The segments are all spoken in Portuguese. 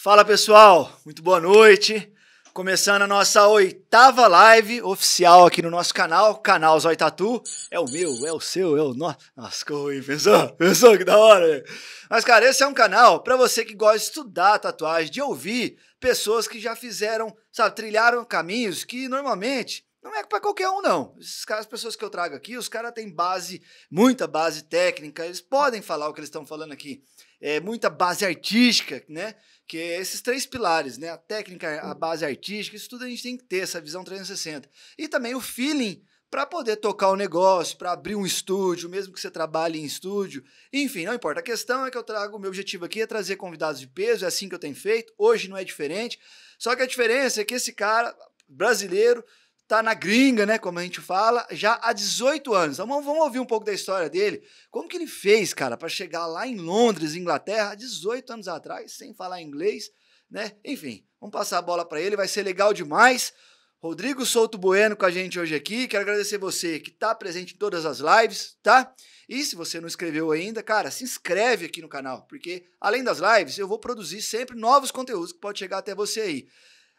Fala pessoal, muito boa noite. Começando a nossa oitava live oficial aqui no nosso canal, canal Zói Tatu. É o meu, é o seu, é o nosso. Nossa, ficou pensou? Pensou que da hora? Né? Mas, cara, esse é um canal para você que gosta de estudar tatuagem, de ouvir pessoas que já fizeram, sabe, trilharam caminhos que normalmente não é para qualquer um, não. Esses caras, as pessoas que eu trago aqui, os caras têm base, muita base técnica, eles podem falar o que eles estão falando aqui. É, muita base artística, né? que é esses três pilares, né? A técnica, a base artística, isso tudo a gente tem que ter, essa visão 360. E também o feeling para poder tocar o negócio, para abrir um estúdio, mesmo que você trabalhe em estúdio. Enfim, não importa. A questão é que eu trago, o meu objetivo aqui é trazer convidados de peso, é assim que eu tenho feito. Hoje não é diferente. Só que a diferença é que esse cara brasileiro tá na gringa, né, como a gente fala, já há 18 anos. Então vamos ouvir um pouco da história dele. Como que ele fez, cara, para chegar lá em Londres, Inglaterra, há 18 anos atrás, sem falar inglês, né? Enfim, vamos passar a bola para ele, vai ser legal demais. Rodrigo Souto Bueno com a gente hoje aqui. Quero agradecer você que está presente em todas as lives, tá? E se você não inscreveu ainda, cara, se inscreve aqui no canal, porque além das lives, eu vou produzir sempre novos conteúdos que pode chegar até você aí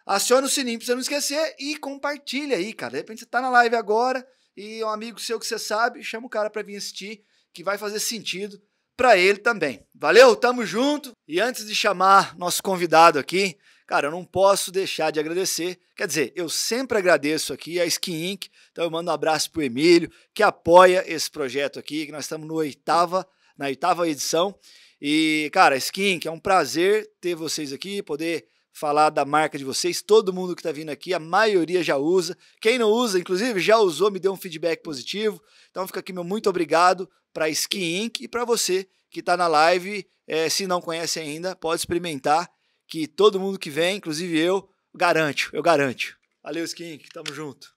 aciona o sininho pra você não esquecer e compartilha aí, cara. De repente você tá na live agora e um amigo seu que você sabe, chama o cara pra vir assistir, que vai fazer sentido para ele também. Valeu, tamo junto. E antes de chamar nosso convidado aqui, cara, eu não posso deixar de agradecer. Quer dizer, eu sempre agradeço aqui a Skin Inc. Então eu mando um abraço pro Emílio, que apoia esse projeto aqui, que nós estamos oitava, na oitava edição. E, cara, Skin Inc, é um prazer ter vocês aqui, poder falar da marca de vocês. Todo mundo que está vindo aqui, a maioria já usa. Quem não usa, inclusive, já usou, me deu um feedback positivo. Então fica aqui meu muito obrigado para a Skin Inc. e para você que está na live. É, se não conhece ainda, pode experimentar, que todo mundo que vem, inclusive eu, garanto, eu garanto. Valeu, Skin Inc. Tamo junto.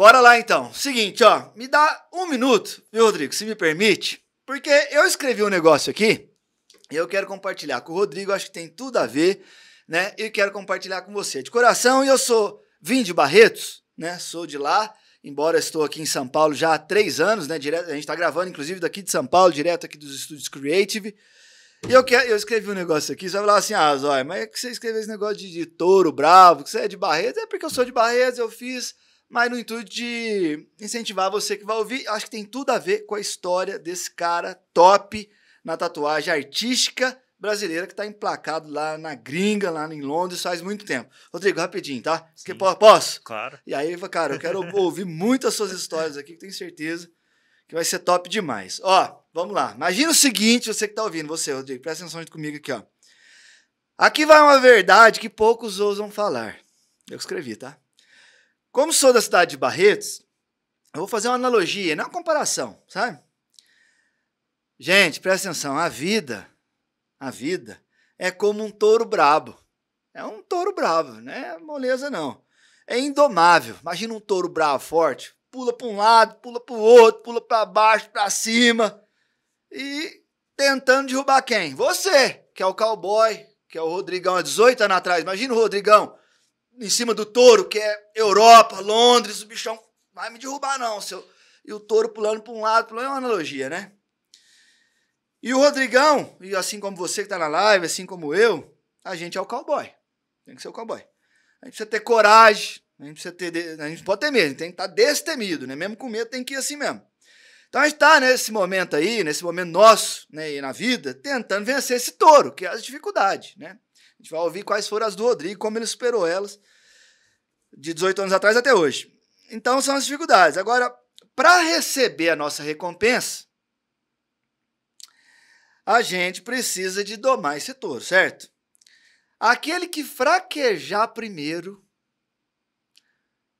Bora lá então. Seguinte, ó, me dá um minuto, viu, Rodrigo, se me permite, porque eu escrevi um negócio aqui e eu quero compartilhar com o Rodrigo, acho que tem tudo a ver, né? E quero compartilhar com você de coração. E eu sou vim de Barretos, né? Sou de lá, embora estou aqui em São Paulo já há três anos, né? Direto, a gente está gravando, inclusive, daqui de São Paulo, direto aqui dos estúdios Creative. E eu, que, eu escrevi um negócio aqui, você vai falar assim, ah, Zóia, mas é que você escreveu esse negócio de, de touro bravo, que você é de Barretos, é porque eu sou de Barretos, eu fiz mas no intuito de incentivar você que vai ouvir. Acho que tem tudo a ver com a história desse cara top na tatuagem artística brasileira que está emplacado lá na gringa, lá em Londres, faz muito tempo. Rodrigo, rapidinho, tá? que, posso? Claro. E aí, cara, eu quero ouvir muitas suas histórias aqui, que tenho certeza que vai ser top demais. Ó, vamos lá. Imagina o seguinte, você que está ouvindo, você, Rodrigo, presta atenção junto comigo aqui, ó. Aqui vai uma verdade que poucos ousam falar. Eu escrevi, tá? Como sou da cidade de Barretos, eu vou fazer uma analogia, não uma comparação, sabe? Gente, presta atenção, a vida, a vida é como um touro brabo. É um touro bravo, não é moleza não. É indomável. Imagina um touro bravo, forte, pula para um lado, pula para o outro, pula para baixo, para cima e tentando derrubar quem? Você, que é o cowboy, que é o Rodrigão há 18 anos atrás. Imagina o Rodrigão em cima do touro, que é Europa, Londres, o bichão vai me derrubar, não, seu. E o touro pulando para um lado, pulando, é uma analogia, né? E o Rodrigão, e assim como você que está na live, assim como eu, a gente é o cowboy. Tem que ser o cowboy. A gente precisa ter coragem, a gente precisa ter. A gente pode ter medo, tem que estar tá destemido, né? Mesmo com medo, tem que ir assim mesmo. Então a gente está nesse momento aí, nesse momento nosso, né, e na vida, tentando vencer esse touro, que é as dificuldades, né? A gente vai ouvir quais foram as do Rodrigo, como ele superou elas de 18 anos atrás até hoje. Então são as dificuldades. Agora, para receber a nossa recompensa, a gente precisa de domar esse touro, certo? Aquele que fraquejar primeiro,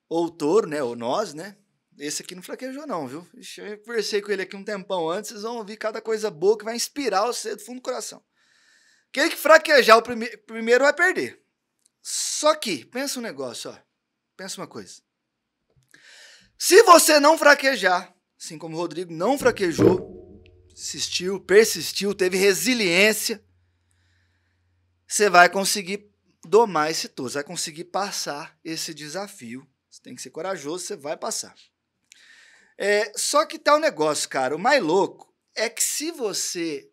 ou o touro, né? Ou nós, né? Esse aqui não fraquejou, não, viu? Eu conversei com ele aqui um tempão antes, vocês vão ouvir cada coisa boa que vai inspirar você do fundo do coração. Aquele que fraquejar o prime primeiro vai perder. Só que, pensa um negócio, ó. Pensa uma coisa. Se você não fraquejar, assim como o Rodrigo não fraquejou, insistiu, persistiu, teve resiliência, você vai conseguir domar esse touro, vai conseguir passar esse desafio. Você tem que ser corajoso, você vai passar. É, só que tá o um negócio, cara. O mais louco é que se você.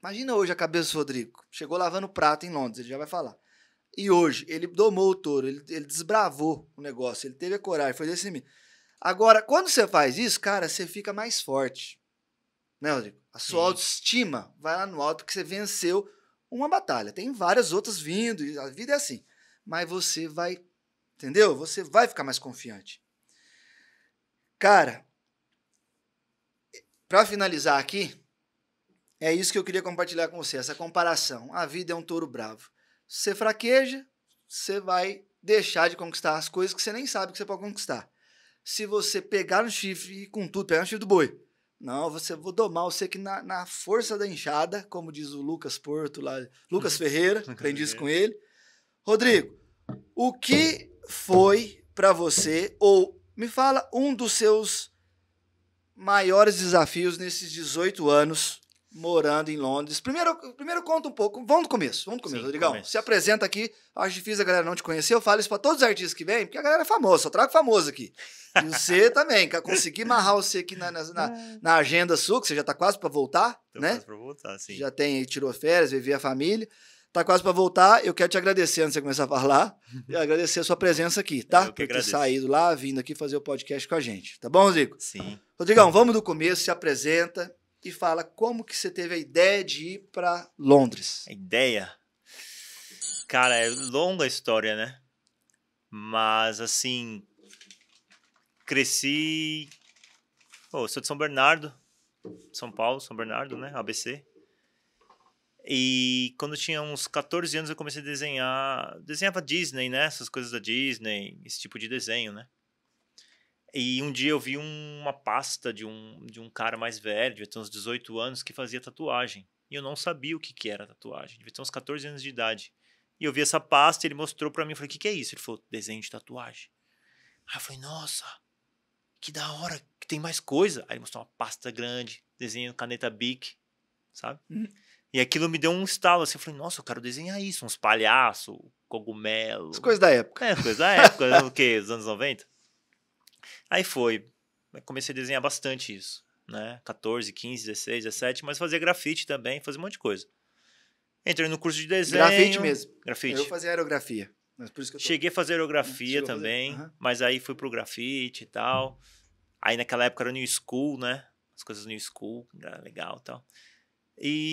Imagina hoje a cabeça do Rodrigo. Chegou lavando prato em Londres, ele já vai falar. E hoje, ele domou o touro, ele, ele desbravou o negócio, ele teve a coragem, foi desse mim. Agora, quando você faz isso, cara, você fica mais forte. Né, Rodrigo? A sua Sim. autoestima vai lá no alto que você venceu uma batalha. Tem várias outras vindo, e a vida é assim. Mas você vai, entendeu? Você vai ficar mais confiante. Cara, para finalizar aqui, é isso que eu queria compartilhar com você, essa comparação. A vida é um touro bravo. Você fraqueja, você vai deixar de conquistar as coisas que você nem sabe que você pode conquistar. Se você pegar no chifre e com tudo, pegar no chifre do boi, não, você vou domar você que na, na força da enxada, como diz o Lucas Porto lá, Lucas Ferreira, aprendi isso com ele. Rodrigo, o que foi para você ou me fala um dos seus maiores desafios nesses 18 anos morando em Londres. Primeiro, primeiro conta um pouco. Vamos do começo. Vamos do começo, Rodrigão. Se apresenta aqui. Acho difícil a galera não te conhecer. Eu falo isso para todos os artistas que vêm, porque a galera é famosa. Só trago famoso aqui. E você também. Consegui amarrar você aqui na, na, ah. na, agenda sua, que você já tá quase para voltar, Tô né? quase para voltar, sim. Já tem, tirou férias, viver a família. Tá quase para voltar. Eu quero te agradecer antes de você começar a falar. e agradecer a sua presença aqui, tá? Eu Por ter saído lá, vindo aqui fazer o podcast com a gente. Tá bom, Zico? Sim. Rodrigão, vamos do começo. Se apresenta e fala como que você teve a ideia de ir para Londres. A ideia? Cara, é longa a história, né? Mas, assim, cresci... Pô, sou de São Bernardo, São Paulo, São Bernardo, né? ABC. E quando tinha uns 14 anos eu comecei a desenhar, desenhava Disney, né? Essas coisas da Disney, esse tipo de desenho, né? E um dia eu vi uma pasta de um, de um cara mais velho, devia ter uns 18 anos, que fazia tatuagem. E eu não sabia o que, que era tatuagem, devia ter uns 14 anos de idade. E eu vi essa pasta, ele mostrou para mim, eu falei, o que, que é isso? Ele falou, desenho de tatuagem. Aí eu falei, nossa, que da hora, que tem mais coisa. Aí ele mostrou uma pasta grande, desenho caneta Bic, sabe? Uhum. E aquilo me deu um estalo, assim, eu falei, nossa, eu quero desenhar isso, uns palhaços, cogumelo. As coisas da época. É, as coisas da época, o quê? Os anos 90? Aí foi. Comecei a desenhar bastante isso, né? 14, 15, 16, 17, mas fazia grafite também, fazia um monte de coisa. Entrei no curso de desenho. Grafite mesmo. Grafite. Eu fazia aerografia. Mas por isso que eu tô... Cheguei a fazer aerografia Chegou também, fazer... Uhum. mas aí fui pro grafite e tal. Aí naquela época era new school, né? As coisas new school, era legal e tal.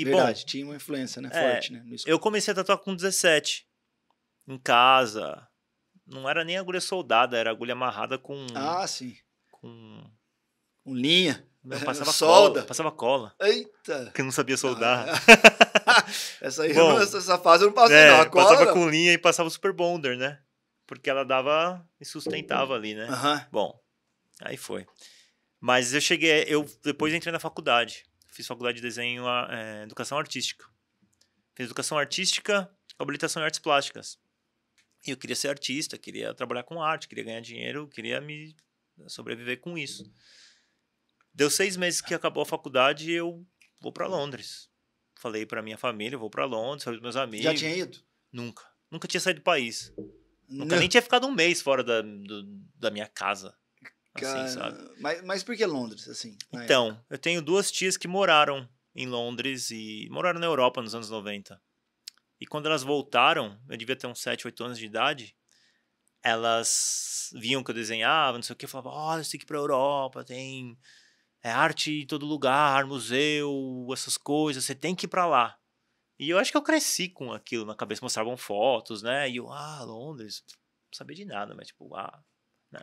Verdade, bom, tinha uma influência, né? É, forte, é, né? Eu comecei a tatuar com 17. Em casa, não era nem agulha soldada, era agulha amarrada com. Ah, sim. Com. Com linha. Não, passava solda. Cola, passava cola. Eita! Que não sabia soldar. Ah, é. essa aí, Bom, essa fase eu não passei, é, não. A cola, passava não. com linha e passava o Super Bonder, né? Porque ela dava e sustentava ali, né? Uhum. Bom, aí foi. Mas eu cheguei, eu depois entrei na faculdade. Fiz faculdade de desenho, é, educação artística. Fiz educação artística, habilitação em artes plásticas. E eu queria ser artista, queria trabalhar com arte, queria ganhar dinheiro, queria me sobreviver com isso. Deu seis meses que acabou a faculdade e eu vou para Londres. Falei para minha família, vou para Londres, para os meus amigos. Já tinha ido? Nunca. Nunca tinha saído do país. Nunca Não. nem tinha ficado um mês fora da, do, da minha casa. assim, sabe? Mas, mas por que Londres, assim? Então, época? eu tenho duas tias que moraram em Londres e moraram na Europa nos anos 90. E quando elas voltaram, eu devia ter uns 7, 8 anos de idade, elas viam que eu desenhava, não sei o que, falavam, olha, eu tem que ir pra Europa, tem é arte em todo lugar, museu, essas coisas, você tem que ir pra lá. E eu acho que eu cresci com aquilo na cabeça, mostravam fotos, né? E eu, ah, Londres, não sabia de nada, mas tipo, ah, né?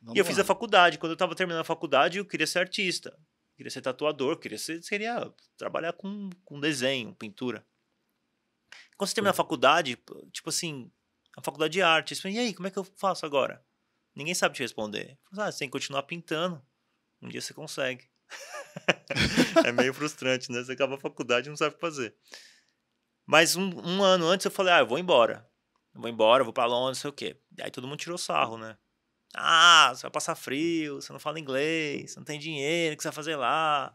Vamos e eu lá. fiz a faculdade, quando eu tava terminando a faculdade, eu queria ser artista, queria ser tatuador, queria ser, seria trabalhar com, com desenho, pintura. Quando você termina a faculdade, tipo assim, a faculdade de arte, e aí, como é que eu faço agora? Ninguém sabe te responder. Ah, você tem que continuar pintando. Um dia você consegue. é meio frustrante, né? Você acaba a faculdade e não sabe o que fazer. Mas um, um, ano antes eu falei, ah, eu vou embora. Eu vou embora, vou pra Londres, sei o quê. E Aí todo mundo tirou sarro, né? Ah, você vai passar frio, você não fala inglês, você não tem dinheiro, o que você vai fazer lá?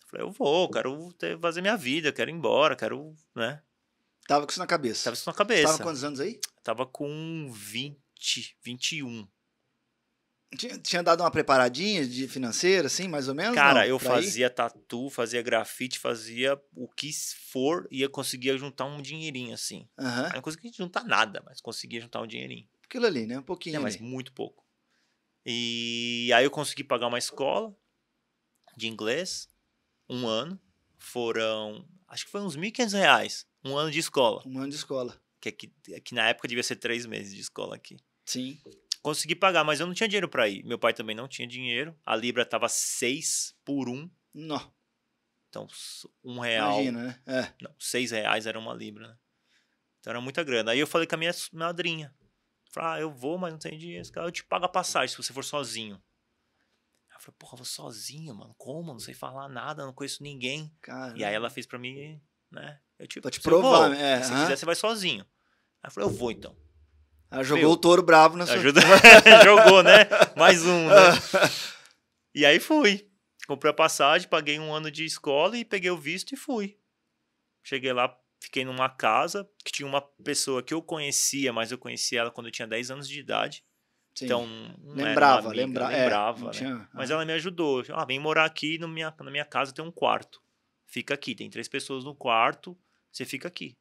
Eu falei, eu vou, quero ter, fazer minha vida, quero ir embora, quero, né? Tava com isso na cabeça. Tava com isso na cabeça. Tava com quantos anos aí? Tava com 20, 21. Tinha, tinha dado uma preparadinha de financeira, assim, mais ou menos? Cara, não, eu fazia ir? tatu, fazia grafite, fazia o que for e eu conseguia juntar um dinheirinho, assim. Uhum. Eu não conseguia juntar nada, mas conseguia juntar um dinheirinho. Aquilo ali, né? Um pouquinho. É, mas muito pouco. E aí eu consegui pagar uma escola de inglês, um ano. Foram acho que foi uns 1.500 reais, um ano de escola. Um ano de escola. Que, é que, é que na época devia ser três meses de escola aqui. Sim. Consegui pagar, mas eu não tinha dinheiro para ir. Meu pai também não tinha dinheiro. A Libra tava seis por um. Não. Então, um real. Imagina, né? É. Não, seis reais era uma Libra, né? Então era muita grana. Aí eu falei com a minha madrinha. Falei, ah, eu vou, mas não tenho dinheiro. Esse cara, eu te pago a passagem se você for sozinho. Eu falei, porra, vou sozinho, mano. Como? Não sei falar nada, não conheço ninguém. E aí ela fez pra mim, né? Eu tipo, pra te provar, né? Se quiser, você vai sozinho. Aí eu falei, eu vou então. Ela jogou o touro bravo na sua. Ajuda... jogou, né? Mais um, né? e aí fui. Comprei a passagem, paguei um ano de escola e peguei o visto e fui. Cheguei lá, fiquei numa casa que tinha uma pessoa que eu conhecia, mas eu conhecia ela quando eu tinha 10 anos de idade. Sim. Então, lembrava, amiga, lembra, é, lembrava. É, tinha, Mas ah. ela me ajudou. Ah, vem morar aqui no minha, na minha casa, tem um quarto. Fica aqui, tem três pessoas no quarto, você fica aqui.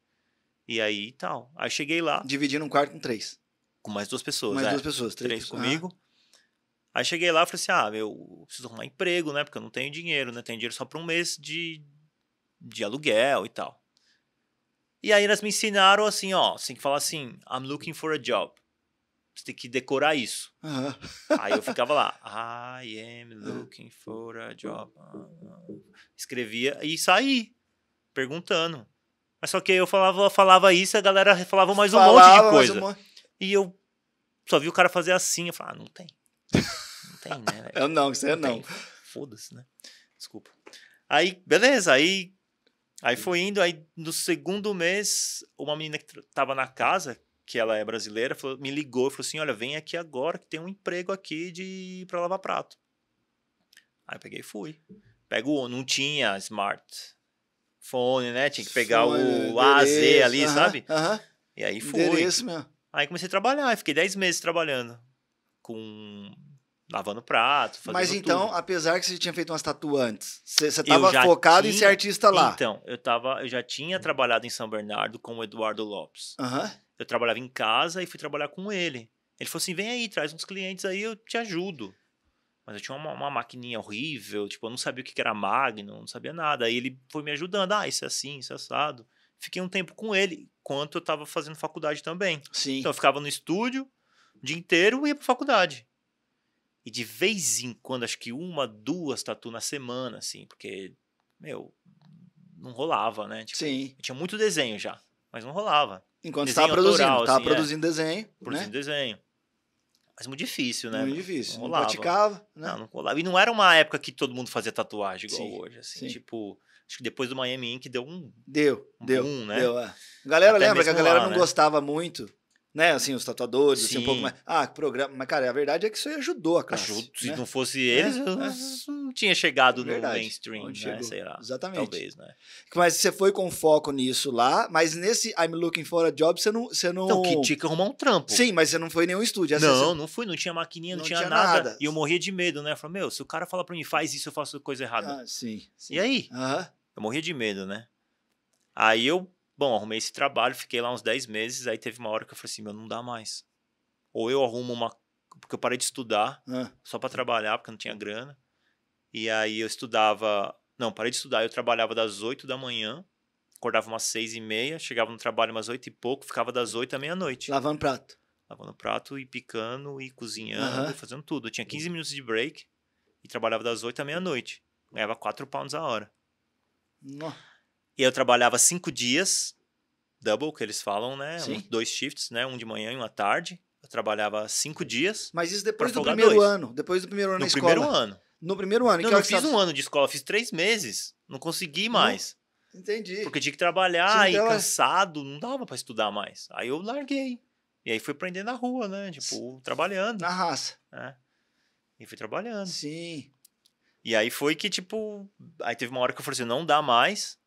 E aí tal. Aí cheguei lá. Dividindo um quarto com três. Com mais duas pessoas. Mais é, duas pessoas, três. três comigo. Ah. Aí cheguei lá e falei assim: ah, eu preciso arrumar emprego, né? Porque eu não tenho dinheiro, né? Tenho dinheiro só para um mês de, de aluguel e tal. E aí elas me ensinaram assim: ó, você tem que falar assim, I'm looking for a job. Você tem que decorar isso. Uhum. Aí eu ficava lá, I am é. looking for a job. Escrevia e saí, perguntando. Mas só que eu falava, falava isso, a galera falava mais um falava monte de coisa. Um... E eu só vi o cara fazer assim, eu falava, ah, não tem. Não tem, né? eu não, você não. não. Foda-se, né? Desculpa. Aí, beleza, aí Aí hum. foi indo, aí no segundo mês, uma menina que tava na casa, que ela é brasileira, falou, me ligou e falou assim: olha, vem aqui agora que tem um emprego aqui de para lavar prato. Aí eu peguei e fui. Pego, não tinha smartphone, né? Tinha que pegar o AZ ali, uh -huh, sabe? Uh -huh. E aí fui. Endereço Aí comecei a trabalhar, fiquei 10 meses trabalhando com lavando prato, fazendo Mas então, tudo. apesar que você tinha feito umas tatu antes, você estava focado tinha, em ser artista lá. Então, eu tava, eu já tinha trabalhado em São Bernardo com o Eduardo Lopes. Uhum. Eu trabalhava em casa e fui trabalhar com ele. Ele falou assim: vem aí, traz uns clientes aí, eu te ajudo. Mas eu tinha uma, uma maquininha horrível, tipo, eu não sabia o que era Magno, não sabia nada. Aí ele foi me ajudando, ah, isso é assim, isso é assado. Fiquei um tempo com ele, enquanto eu tava fazendo faculdade também. Sim. Então eu ficava no estúdio o dia inteiro e ia pra faculdade. E de vez em quando, acho que uma, duas tatu na semana, assim, porque, meu, não rolava, né? Tipo, Sim. Eu tinha muito desenho já, mas não rolava. Enquanto desenho estava produzindo, estava assim, é. produzindo é. desenho. Né? Produzindo né? desenho. Mas muito difícil, né? Muito difícil. Não, não praticava, né? Não, não colava. E não era uma época que todo mundo fazia tatuagem igual sim, hoje, assim. Sim. Tipo, acho que depois do Miami Ink deu um... Deu, um deu. Boom, né? Deu, é. Galera Até lembra que a galera lá, não né? gostava muito né? Assim, os tatuadores, assim, um pouco mais. Ah, programa. Mas, cara, a verdade é que isso aí ajudou a classe. se né? não fosse é, eles, é, é. não tinha chegado é verdade, no mainstream, né? Chegou. Sei lá. Exatamente. Talvez, né? Mas você foi com foco nisso lá, mas nesse I'm looking for a job, você não. Você não... Então, que tinha que arrumar um trampo. Sim, mas você não foi em nenhum estúdio. Assim, não, você... não fui, não tinha maquininha, não, não tinha, tinha nada. nada. E eu morria de medo, né? Eu falei, meu, se o cara falar pra mim, faz isso, eu faço coisa errada. Ah, sim. sim. E aí? Uh -huh. Eu morria de medo, né? Aí eu Bom, arrumei esse trabalho, fiquei lá uns 10 meses, aí teve uma hora que eu falei assim, meu, não dá mais. Ou eu arrumo uma... Porque eu parei de estudar ah. só para trabalhar, porque eu não tinha grana. E aí eu estudava... Não, parei de estudar, eu trabalhava das 8 da manhã, acordava umas 6 e meia, chegava no trabalho umas 8 e pouco, ficava das 8 à meia-noite. Lavando prato. Lavando prato e picando e cozinhando, fazendo tudo. Eu tinha 15 minutos de break e trabalhava das 8 à meia-noite. Ganhava 4 pounds a hora. Nossa. E eu trabalhava cinco dias, double, que eles falam, né? Um, dois shifts, né? Um de manhã e uma tarde. Eu trabalhava cinco dias. Mas isso depois do primeiro dois. ano. Depois do primeiro ano no na escola. No primeiro ano. No primeiro ano. Não, que é não fiz tá um ano de escola, fiz três meses. Não consegui mais. Não, entendi. Porque tinha que trabalhar tinha e cansado, não dava para estudar mais. Aí eu larguei. E aí fui aprender na rua, né? Tipo, trabalhando. Na raça. Né? E fui trabalhando. Sim. E aí foi que, tipo, aí teve uma hora que eu falei assim, não dá mais.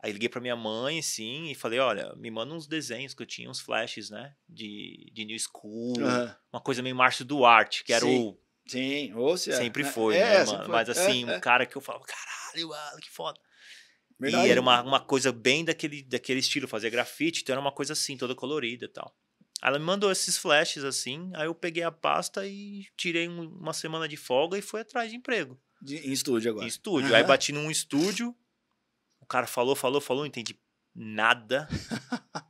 Aí liguei pra minha mãe, sim, e falei, olha, me manda uns desenhos que eu tinha, uns flashes, né? De, de New School, uhum. uma coisa meio Márcio Duarte, que era sim. o... Sim, ou seja... É, sempre né, foi, é, né, é, mano? foi. Mas é, assim, é, um cara que eu falava, caralho, mano, que foda. Verdade. E era uma, uma coisa bem daquele, daquele estilo, fazer grafite, então era uma coisa assim, toda colorida e tal. Aí ela me mandou esses flashes assim, aí eu peguei a pasta e tirei um, uma semana de folga e fui atrás de emprego. De, em estúdio agora. Em estúdio. Uhum. Aí bati num estúdio cara falou, falou, falou, não entendi nada.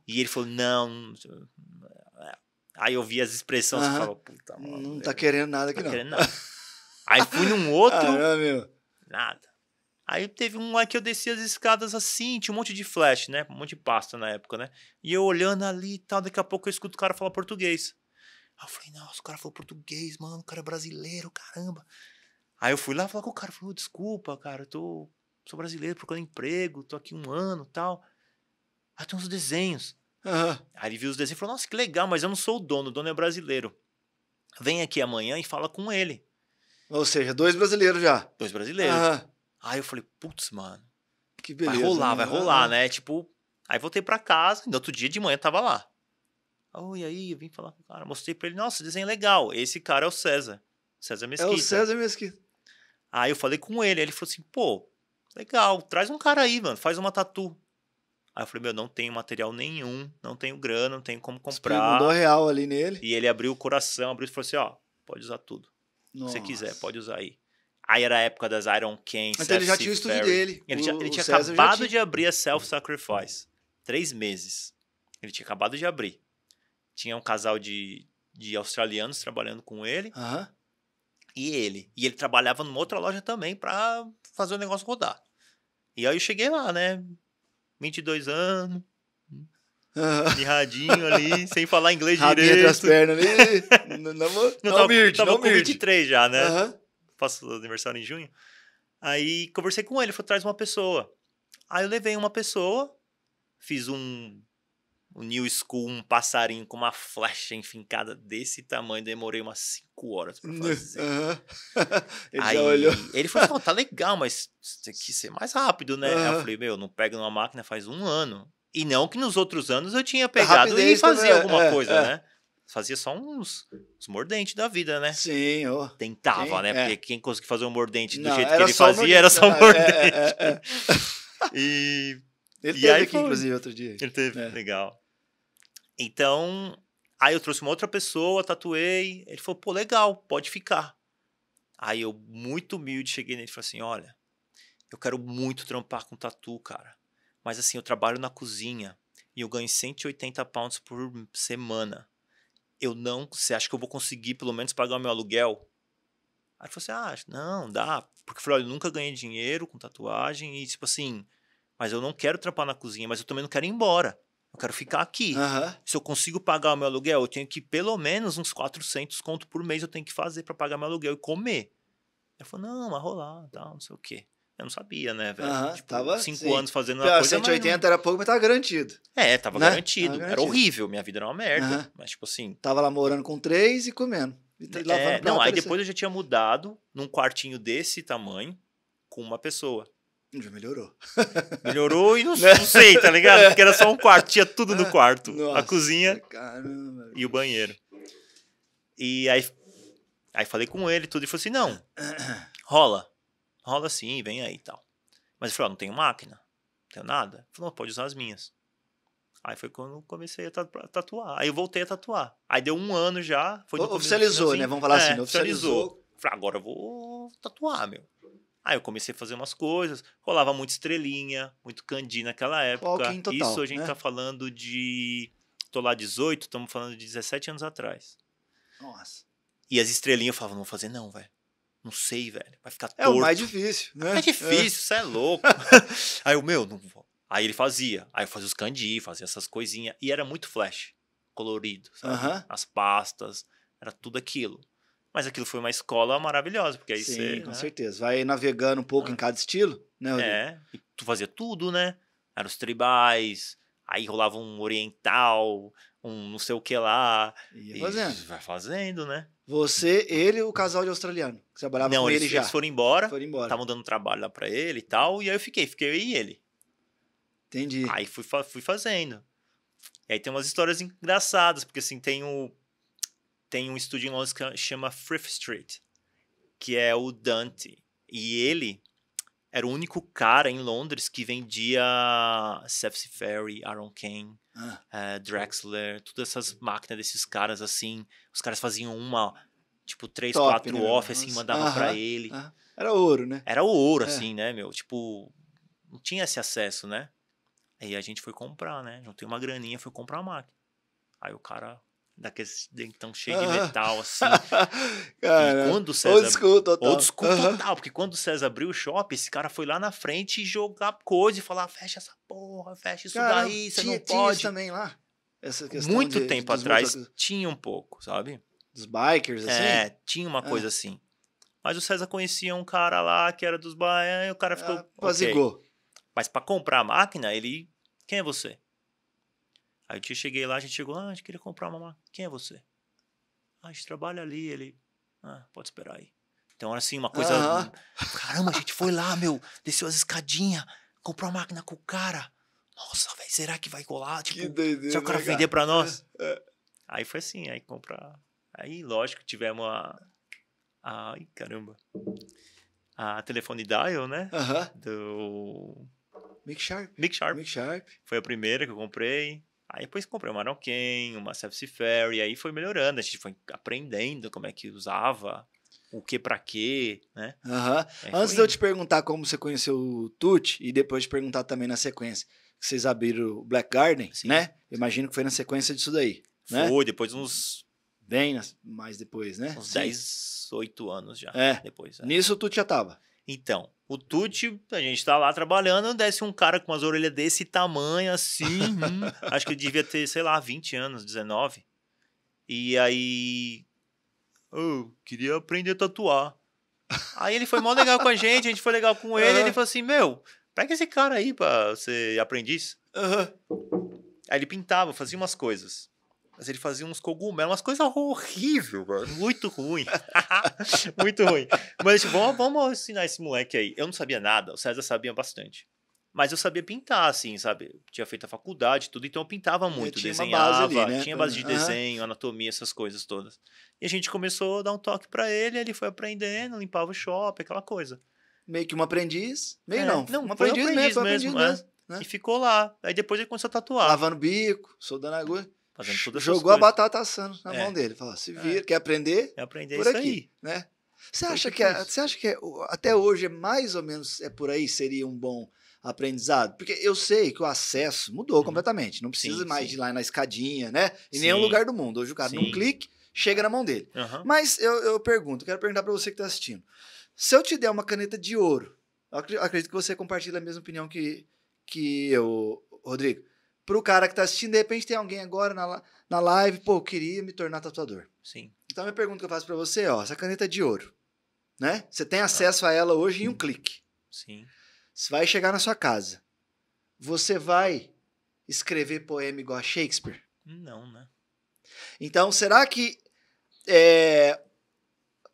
e ele falou, não. Aí eu vi as expressões e falou, puta, mano. Não tá eu, querendo nada aqui, tá não. Tá querendo nada. Aí fui num outro. Caramba, nada. Aí teve um lá que eu desci as escadas assim, tinha um monte de flash, né? Um monte de pasta na época, né? E eu olhando ali e tal, daqui a pouco eu escuto o cara falar português. Aí eu falei, nossa, o cara falou português, mano, o cara é brasileiro, caramba. Aí eu fui lá falar com o cara, falou, desculpa, cara, eu tô sou brasileiro, procurando emprego, tô aqui um ano tal. Aí ah, tem uns desenhos. Uhum. Aí ele viu os desenhos e falou: Nossa, que legal, mas eu não sou o dono, o dono é brasileiro. Vem aqui amanhã e fala com ele. Ou seja, dois brasileiros já. Dois brasileiros. Uhum. Aí eu falei: Putz, mano. Que beleza. Vai rolar, vai né? rolar, uhum. né? Tipo, aí voltei para casa, no outro dia de manhã tava lá. Oh, e aí, eu vim falar com o cara, mostrei pra ele: Nossa, desenho legal. Esse cara é o César. César Mesquita. É o César Mesquita. Aí eu falei com ele, ele falou assim: Pô, Legal, traz um cara aí, mano, faz uma tatu. Aí eu falei, meu, não tenho material nenhum, não tenho grana, não tenho como comprar. Mandou real ali nele. E ele abriu o coração, abriu e falou assim: ó, pode usar tudo. Se você quiser, pode usar aí. Aí era a época das Iron Cans. Então ele já tinha o estúdio dele. Ele, o, tinha, ele tinha acabado tinha. de abrir a Self-Sacrifice. Três meses. Ele tinha acabado de abrir. Tinha um casal de, de australianos trabalhando com ele. Aham. Uh -huh e ele. E ele trabalhava numa outra loja também para fazer o negócio rodar. E aí eu cheguei lá, né? 22 anos, mirradinho ali, sem falar inglês direito. entre as pernas ali. Não, não, não, não tava, tava não com 23 já, né? Uhum. aniversário em junho. Aí conversei com ele, falou, traz uma pessoa. Aí eu levei uma pessoa, fiz um o New School, um passarinho com uma flecha enfincada desse tamanho, demorei umas 5 horas pra né, fazer. Uhum. ele já olhou. Ele falou, tá legal, mas tem que ser mais rápido, né? Uhum. eu falei, meu, não pega numa máquina faz um ano. E não que nos outros anos eu tinha tá pegado e fazia alguma é, coisa, é. né? Fazia só uns, uns, mordentes da vida, né? Sim. Oh. Tentava, Sim, né? É. Porque quem conseguia fazer um mordente do não, jeito que ele fazia era só um é, é, é, mordente. E... Ele e teve aí, aqui, foi... inclusive, outro dia. Ele teve, é. legal. Então, aí eu trouxe uma outra pessoa, tatuei. Ele falou, pô, legal, pode ficar. Aí eu, muito humilde, cheguei nele e falei assim: olha, eu quero muito trampar com tatu, cara. Mas assim, eu trabalho na cozinha e eu ganho 180 pounds por semana. Eu não. Você acha que eu vou conseguir pelo menos pagar o meu aluguel? Aí ele falou assim: ah, não, dá. Porque eu falei: olha, eu nunca ganhei dinheiro com tatuagem e, tipo assim, mas eu não quero trampar na cozinha, mas eu também não quero ir embora. Eu quero ficar aqui. Uhum. Se eu consigo pagar o meu aluguel, eu tenho que pelo menos uns 400 conto por mês eu tenho que fazer para pagar meu aluguel e comer. Ela falou, não, vai rolar, tá, não sei o quê. Eu não sabia, né, velho? Uhum, tipo, tava, cinco sim. anos fazendo uma coisa. 180 não... era pouco, mas tava garantido. É, tava, né? garantido. tava garantido. Era horrível, minha vida era uma merda. Uhum. Mas, tipo assim. Tava lá morando com três e comendo. E é, não, aí aparecer. depois assim. eu já tinha mudado num quartinho desse tamanho com uma pessoa. Já melhorou. Melhorou e não, né? não sei, tá ligado? Porque era só um quarto, tinha tudo no quarto. Nossa, a cozinha caramba. e o banheiro. E aí, aí falei com ele tudo e falou assim, não, rola. Rola sim, vem aí e tal. Mas ele falou, não tenho máquina, não tenho nada. Ele falou, pode usar as minhas. Aí foi quando eu comecei a tatuar. Aí eu voltei a tatuar. Aí deu um ano já. Foi oficializou, assim, né? Vamos falar assim, né? é, assim, oficializou. oficializou. Falei, agora eu vou tatuar, meu. Aí eu comecei a fazer umas coisas, rolava muito estrelinha, muito candy naquela época. Total, Isso a gente né? tá falando de. Tô lá 18, estamos falando de 17 anos atrás. Nossa. E as estrelinhas eu falava, não vou fazer não, velho. Não sei, velho. Vai ficar torto. É o mais difícil, né? É difícil, você é. é louco. aí o meu, não vou. Aí ele fazia. Aí eu fazia os candy, fazia essas coisinhas. E era muito flash, colorido, sabe? Uh -huh. As pastas, era tudo aquilo. Mas aquilo foi uma escola maravilhosa, porque aí Sim, você. Com né? certeza. Vai navegando um pouco ah. em cada estilo, né? Rodrigo? É. E tu fazia tudo, né? Eram os tribais, aí rolava um oriental, um não sei o que lá. Ia e fazendo. Vai fazendo, né? Você, ele o casal de australiano, que trabalhava não, com eles, ele já. Eles foram embora. Foram embora. Estavam dando trabalho lá pra ele e tal. E aí eu fiquei, fiquei eu e ele. Entendi. Aí fui, fui fazendo. E aí tem umas histórias engraçadas, porque assim, tem o tem um estúdio em Londres que chama Frith Street, que é o Dante. E ele era o único cara em Londres que vendia Seth Ferry, Aaron Kane, ah. Eh, Drexler, todas essas máquinas desses caras assim. Os caras faziam uma, tipo, três, Top, quatro né, off, assim, mandava para pra ele. Ah. Era ouro, né? Era o ouro, é. assim, né, meu? Tipo, não tinha esse acesso, né? Aí a gente foi comprar, né? Juntei uma graninha, foi comprar a máquina. Aí o cara daqueles dentão cheio de metal, assim. cara, e quando o César. Old school total. Old school total, porque quando o César abriu o shopping, esse cara foi lá na frente e jogar coisa e falar: fecha essa porra, fecha isso cara, daí, você tinha, não pode. Tinha também lá. Muito de, tempo atrás tinha um pouco, sabe? Dos bikers, assim? É, tinha uma ah. coisa assim. Mas o César conhecia um cara lá que era dos baianos e o cara ficou. Ah, okay. Mas para comprar a máquina, ele. Quem é você? Aí eu cheguei lá, a gente chegou, ah, a gente queria comprar uma máquina. Quem é você? Ah, a gente trabalha ali, ele. Ah, pode esperar aí. Então era assim, uma coisa. Uh -huh. Caramba, a gente foi lá, meu, desceu as escadinhas, comprou a máquina com o cara. Nossa, velho, será que vai colar? Tipo, que doideira, se o cara né, vender pra nós? É, é. Aí foi assim, aí comprar. Aí, lógico, tivemos a. Ai, caramba. A telefone dial, né? Aham. Uh -huh. Do. Mick Sharp. Mick Sharp. Mick Sharp. Foi a primeira que eu comprei. Aí depois comprei uma Noken, uma Service Ferry, aí foi melhorando, a gente foi aprendendo como é que usava, o que para quê, né? Uhum. Antes de eu te perguntar como você conheceu o Tut, e depois te perguntar também na sequência, vocês abriram o Black Garden, Sim. né? Imagino que foi na sequência disso daí. Né? Foi, depois uns. Bem mais depois, né? Uns Sim. 10, 8 anos já. É. Depois. É. Nisso o Tut já tava. Então, o Tuti, a gente tá lá trabalhando, desce um cara com umas orelhas desse tamanho, assim. hum, acho que ele devia ter, sei lá, 20 anos, 19. E aí. Eu queria aprender a tatuar. Aí ele foi mó legal com a gente, a gente foi legal com ele. Uhum. Ele falou assim: Meu, pega esse cara aí pra ser aprendiz. Uhum. Aí ele pintava, fazia umas coisas. Mas ele fazia uns cogumelos, umas coisas horríveis, mano. Muito ruim. Muito ruim. Mas tipo, vamos, vamos ensinar esse moleque aí. Eu não sabia nada, o César sabia bastante. Mas eu sabia pintar, assim, sabe? Tinha feito a faculdade, tudo, então eu pintava é, muito, tinha desenhava, base ali, né? tinha base de desenho, anatomia, essas coisas todas. E a gente começou a dar um toque para ele, ele foi aprendendo, limpava o shopping, aquela coisa. Meio que um aprendiz? Meio é, não, não, um aprendiz, aprendiz mesmo, mesmo, aprendiz é. mesmo, né? E ficou lá. Aí depois ele começou a tatuar. Lavando bico, soldando agulha fazendo tudo Jogou coisas. a batata assando na é. mão dele. Falou, se é. vira, é. quer aprender? Quer aprender por isso aqui, aí. Né? Você é, acha, que é, você acha que até hoje é mais ou menos é por aí seria um bom aprendizado? Porque eu sei que o acesso mudou uhum. completamente. Não precisa sim, mais sim. de ir lá na escadinha, né? Em sim. nenhum lugar do mundo. Hoje o cara, num clique, chega na mão dele. Uhum. Mas eu, eu pergunto, quero perguntar para você que está assistindo. Se eu te der uma caneta de ouro, acredito que você compartilha a mesma opinião que, que eu, Rodrigo pro cara que tá assistindo, de repente tem alguém agora na, na live, pô, eu queria me tornar tatuador. Sim. Então a minha pergunta que eu faço para você, é, ó, essa caneta é de ouro, né? Você tem acesso a ela hoje em um clique. Sim. Você vai chegar na sua casa. Você vai escrever poema igual a Shakespeare? Não, né? Então, será que é,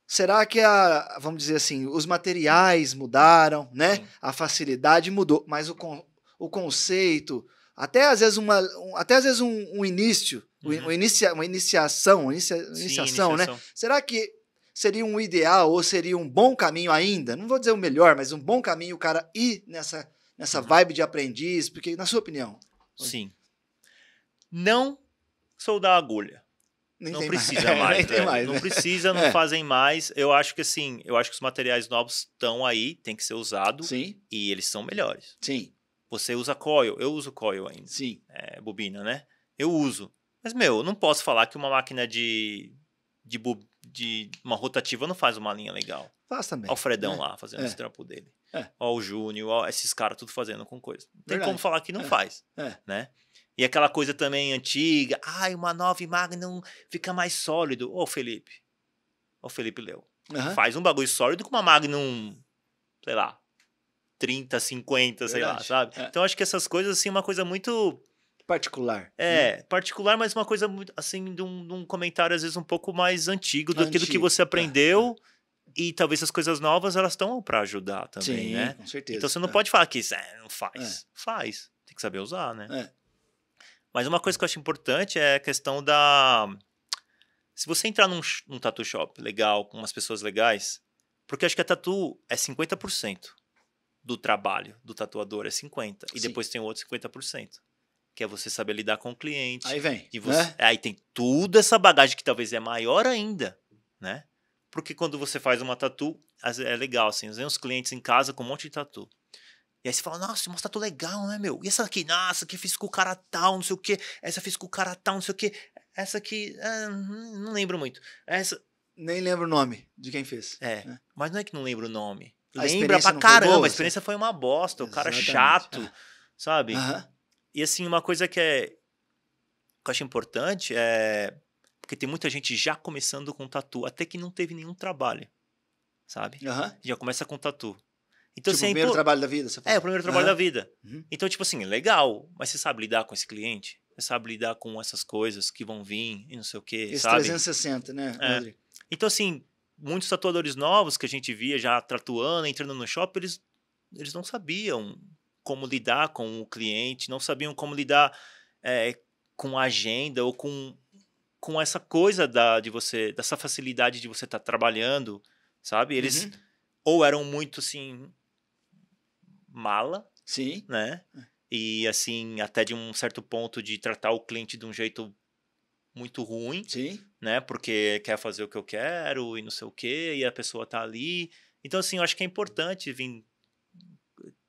Será que a, vamos dizer assim, os materiais mudaram, né? Sim. A facilidade mudou, mas o, con o conceito, até às vezes, uma, um, até às vezes um, um início, uhum. um, inicia, uma iniciação, inicia, Sim, iniciação, né? iniciação, né? Será que seria um ideal ou seria um bom caminho ainda? Não vou dizer o melhor, mas um bom caminho o cara ir nessa, nessa uhum. vibe de aprendiz, porque, na sua opinião. Sim. Não soldar a agulha. Nem não precisa é, mais, é. mais, mais né? não precisa, não é. fazem mais. Eu acho que assim, eu acho que os materiais novos estão aí, tem que ser usado. Sim. E eles são melhores. Sim. Você usa coil, eu uso coil ainda. Sim. É, bobina, né? Eu uso. Mas, meu, não posso falar que uma máquina de. de, bo, de uma rotativa não faz uma linha legal. Faz também. Alfredão é. lá fazendo é. esse trampo dele. É. Ó, o Júnior, esses caras tudo fazendo com coisa. Não tem Verdade. como falar que não é. faz. É. Né? E aquela coisa também antiga, ai, uma nova Magnum fica mais sólido. Ô, Felipe. Ô, Felipe Leu. Uhum. Faz um bagulho sólido com uma Magnum, sei lá, 30, 50, Verdade. sei lá, sabe? É. Então acho que essas coisas, assim, é uma coisa muito. Particular. É, né? particular, mas uma coisa, assim, de um, de um, comentário às vezes um pouco mais antigo do antigo. que você é. aprendeu. É. E talvez as coisas novas, elas estão para ajudar também, Sim, né? com certeza. Então você não é. pode falar que isso é, não faz. Faz. Tem que saber usar, né? Mas uma coisa que eu acho importante é a questão da. Se você entrar num, num tatu shop legal, com umas pessoas legais, porque acho que a tatu é 50% do trabalho do tatuador é 50%. E Sim. depois tem o outro 50%. Que é você saber lidar com o cliente. Aí vem. Né? Você, né? Aí tem toda essa bagagem que talvez é maior ainda, né? Porque quando você faz uma tatu, é legal, assim. Eu tenho uns clientes em casa com um monte de tatu. E aí você fala, nossa, uma tatu legal, né, meu? E essa aqui, nossa, que fiz com o cara tal, não sei o quê. Essa fiz com o cara tal, não sei o quê. Essa aqui, é, não lembro muito. Essa... Nem lembro o nome de quem fez. É, né? mas não é que não lembro o nome. Lembra pra caramba, boa, a experiência assim. foi uma bosta, o cara é Exatamente. chato, é. sabe? E assim, uma coisa que é que eu acho importante é porque tem muita gente já começando com tatu, até que não teve nenhum trabalho, sabe? Já começa com tatu. Então, tipo, assim, o primeiro pô, trabalho da vida, É, o primeiro trabalho da vida. Uhum. Então, tipo assim, legal, mas você sabe lidar com esse cliente? Você sabe lidar com essas coisas que vão vir e não sei o quê, Esse sabe? 360, né, é. Rodrigo? Então, assim, muitos tatuadores novos que a gente via já tatuando, entrando no shopping, eles, eles não sabiam como lidar com o cliente, não sabiam como lidar é, com a agenda ou com, com essa coisa da, de você, dessa facilidade de você estar tá trabalhando, sabe? Eles uhum. ou eram muito assim mala, sim, né? É. E assim até de um certo ponto de tratar o cliente de um jeito muito ruim, Sim. né? Porque quer fazer o que eu quero e não sei o quê, e a pessoa tá ali. Então, assim, eu acho que é importante vir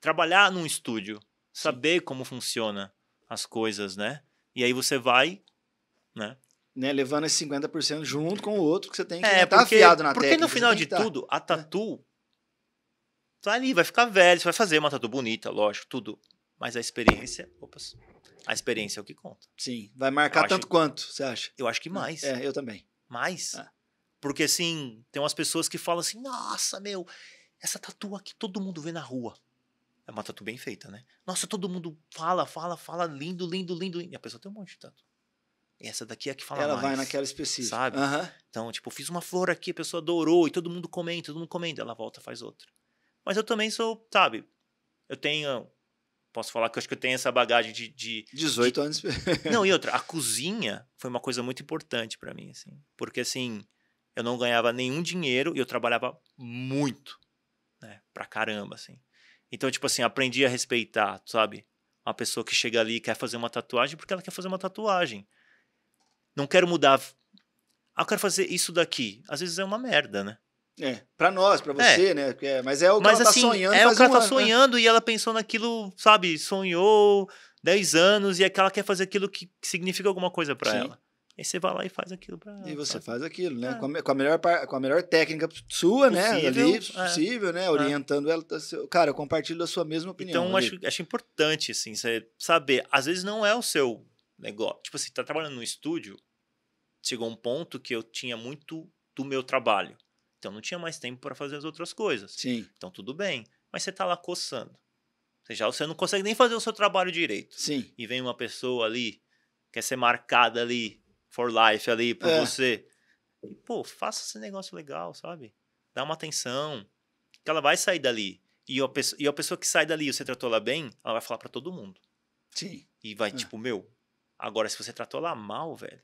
trabalhar num estúdio, saber Sim. como funciona as coisas, né? E aí você vai, né? Né, levando esse 50% junto com o outro que você tem que é, estar né, tá afiado na porque Porque no final de tá, tudo, a né? tatu tá ali, vai ficar velho, você vai fazer uma tatu bonita, lógico, tudo. Mas a experiência. opa. A experiência é o que conta. Sim. Vai marcar eu tanto acho... quanto, você acha? Eu acho que mais. É, eu também. Mais. É. Porque, assim, tem umas pessoas que falam assim: nossa, meu, essa tatu aqui todo mundo vê na rua. É uma tatu bem feita, né? Nossa, todo mundo fala, fala, fala, lindo, lindo, lindo. lindo. E a pessoa tem um monte de tatu. E essa daqui é a que fala Ela mais. Ela vai naquela específica. Sabe? Então, tipo, fiz uma flor aqui, a pessoa adorou, e todo mundo comenta, todo mundo comenta. Ela volta, faz outra. Mas eu também sou, sabe? Eu tenho posso falar que eu acho que eu tenho essa bagagem de. de 18 de... anos. não, e outra, a cozinha foi uma coisa muito importante para mim, assim. Porque, assim, eu não ganhava nenhum dinheiro e eu trabalhava muito, né? Pra caramba, assim. Então, tipo assim, aprendi a respeitar, sabe? Uma pessoa que chega ali e quer fazer uma tatuagem porque ela quer fazer uma tatuagem. Não quero mudar. Ah, eu quero fazer isso daqui. Às vezes é uma merda, né? É, pra nós, pra você, é. né? É, mas é o que mas, ela tá assim, tá sonhando. É o que ela um tá ano, né? sonhando né? e ela pensou naquilo, sabe? Sonhou 10 anos e aquela é quer fazer aquilo que significa alguma coisa para ela. Aí você vai lá e faz aquilo pra ela. E você faz, aquilo, né? É. Com, a, com, a, melhor, com a melhor técnica sua, possível, né? Ali, é. possível, né? Orientando é. ela. Tá cara, eu compartilho a sua mesma opinião. Então, acho, acho importante, assim, você saber. Às vezes não é o seu negócio. Tipo assim, tá trabalhando no estúdio, chegou um ponto que eu tinha muito do meu trabalho. Então não tinha mais tempo para fazer as outras coisas. Sim. Então tudo bem, mas você tá lá coçando. Você já, você não consegue nem fazer o seu trabalho direito. Sim. E vem uma pessoa ali, quer ser marcada ali, for life ali, por é. você. E, pô, faça esse negócio legal, sabe? Dá uma atenção. Que ela vai sair dali. E a, pessoa, e a pessoa que sai dali e você tratou ela bem, ela vai falar para todo mundo. Sim. E vai, é. tipo, meu, agora se você tratou ela mal, velho.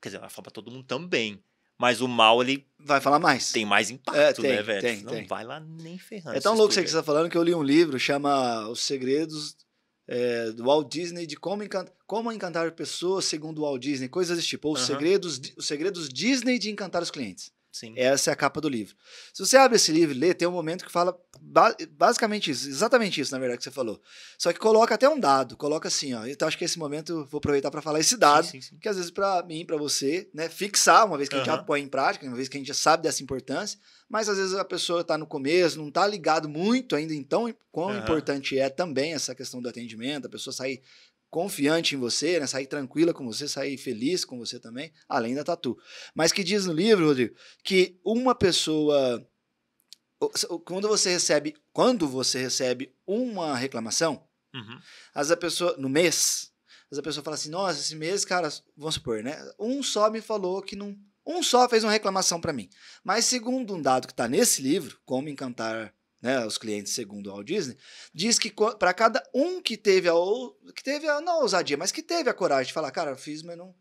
Quer dizer, ela vai falar pra todo mundo também. Mas o mal, ele. Vai falar mais. Tem mais impacto, é, né, tem, né, velho? Tem, não tem. vai lá nem ferrando. Então, é tão louco você que você tá falando que eu li um livro chama Os Segredos é, do Walt Disney de como, encantar como encantar pessoas segundo o Walt Disney, coisas desse tipo. Ou os, segredos, os segredos Disney de encantar os clientes. Sim. Essa é a capa do livro. Se você abre esse livro e lê, tem um momento que fala ba basicamente isso, exatamente isso, na verdade, que você falou. Só que coloca até um dado, coloca assim, ó. Então acho que esse momento vou aproveitar para falar esse dado, sim, sim, que às vezes para mim, para você, né, fixar, uma vez que uhum. a gente já põe em prática, uma vez que a gente já sabe dessa importância, mas às vezes a pessoa está no começo, não está ligado muito ainda, então quão uhum. importante é também essa questão do atendimento, a pessoa sair confiante em você, né? sair tranquila com você, sair feliz com você também, além da tatu. Mas que diz no livro, Rodrigo, que uma pessoa quando você recebe, quando você recebe uma reclamação, uhum. as a pessoa no mês, as a pessoa fala assim: "Nossa, esse mês, cara, vamos supor, né? Um só me falou que não um só fez uma reclamação para mim. Mas segundo um dado que está nesse livro, Como Encantar né, os clientes segundo a Walt Disney, diz que para cada um que teve a que teve a, não a ousadia, mas que teve a coragem de falar, cara, fiz, mas não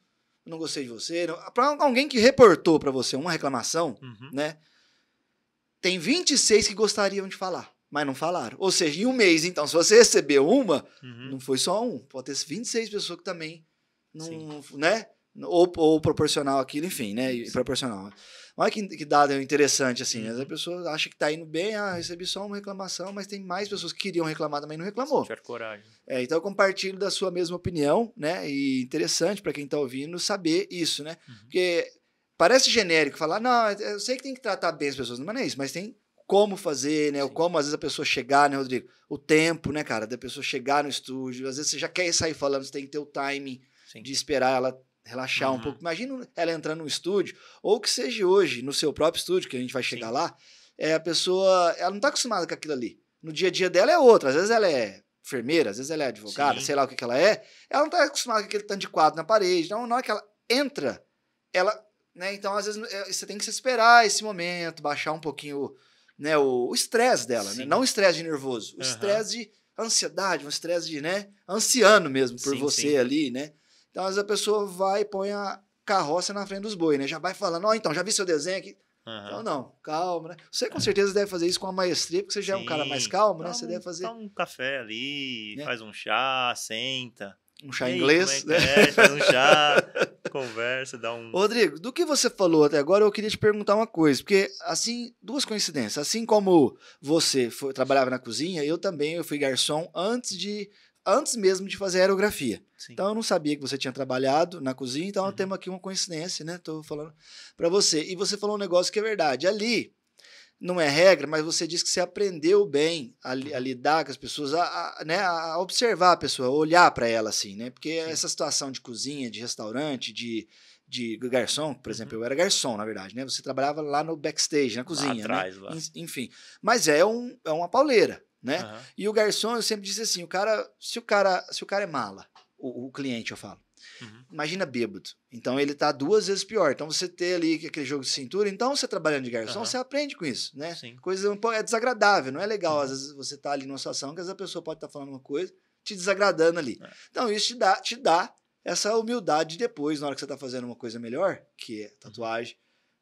não gostei de você, para alguém que reportou para você uma reclamação, uhum. né? Tem 26 que gostariam de falar, mas não falaram. Ou seja, em um mês, então, se você recebeu uma, uhum. não foi só um, pode ter 26 pessoas que também não, Sim. né? Ou, ou proporcional aquilo, enfim, né? Proporcional. Né. Olha que, que dado interessante, assim. Né? As uhum. pessoas acham que está indo bem, ah, recebi só uma reclamação, mas tem mais pessoas que queriam reclamar também não reclamou. Tiver coragem. É, então eu compartilho da sua mesma opinião, né? E interessante para quem está ouvindo saber isso, né? Uhum. Porque parece genérico falar, não, eu sei que tem que tratar bem as pessoas, mas não é isso, mas tem como fazer, né? Sim. O como às vezes a pessoa chegar, né, Rodrigo? O tempo, né, cara, da pessoa chegar no estúdio, às vezes você já quer sair falando, você tem que ter o timing Sim. de esperar ela relaxar uhum. um pouco. Imagina ela entrando no estúdio, ou que seja hoje, no seu próprio estúdio, que a gente vai chegar Sim. lá, é, a pessoa, ela não está acostumada com aquilo ali. No dia a dia dela é outra, às vezes ela é enfermeira, às vezes ela é advogada, Sim. sei lá o que, que ela é, ela não está acostumada com aquele tanto de quadro na parede. Então, na hora que ela entra, ela. Né, então, às vezes, é, você tem que se esperar esse momento, baixar um pouquinho né, o estresse dela, né? não o estresse de nervoso, o estresse uhum. de ansiedade, um estresse de, né, ansiano mesmo por sim, você sim. ali, né? Então, às vezes a pessoa vai e põe a carroça na frente dos bois, né? Já vai falando, ó, oh, então, já vi seu desenho aqui. Uhum. Então, não, calma, né? Você com certeza deve fazer isso com a maestria, porque você já Sim. é um cara mais calmo, né? você deve fazer. Toma um café ali, né? faz um chá, senta. Um chá inglês, é né? É, faz um chá, conversa, dá um. Rodrigo, do que você falou até agora, eu queria te perguntar uma coisa, porque assim, duas coincidências. Assim como você foi, trabalhava na cozinha, eu também eu fui garçom antes de antes mesmo de fazer aerografia. Sim. Então eu não sabia que você tinha trabalhado na cozinha, então uhum. temos aqui uma coincidência, né? Tô falando para você. E você falou um negócio que é verdade. Ali não é regra, mas você disse que você aprendeu bem a, a uhum. lidar com as pessoas, a, a, né, a observar a pessoa, olhar para ela assim, né? Porque Sim. essa situação de cozinha, de restaurante, de de garçom, por uhum. exemplo, uhum. eu era garçom, na verdade, né? Você trabalhava lá no backstage, na cozinha. Né? Lá atrás, né? lá. Enfim. Mas é, um, é uma pauleira né? Uhum. E o garçom, eu sempre disse assim, o cara, se o cara, se o cara é mala, o, o cliente, eu falo, uhum. imagina bêbado. Então ele tá duas vezes pior. Então você ter ali aquele jogo de cintura, então você trabalhando de garçom, uhum. você aprende com isso, né? Sim. Coisa é desagradável, não é legal. Uhum. Às vezes você tá ali numa situação que às vezes a pessoa pode estar tá falando uma coisa, te desagradando ali. É. Então isso te dá, te dá essa humildade depois, na hora que você tá fazendo uma coisa melhor, que é tatuagem.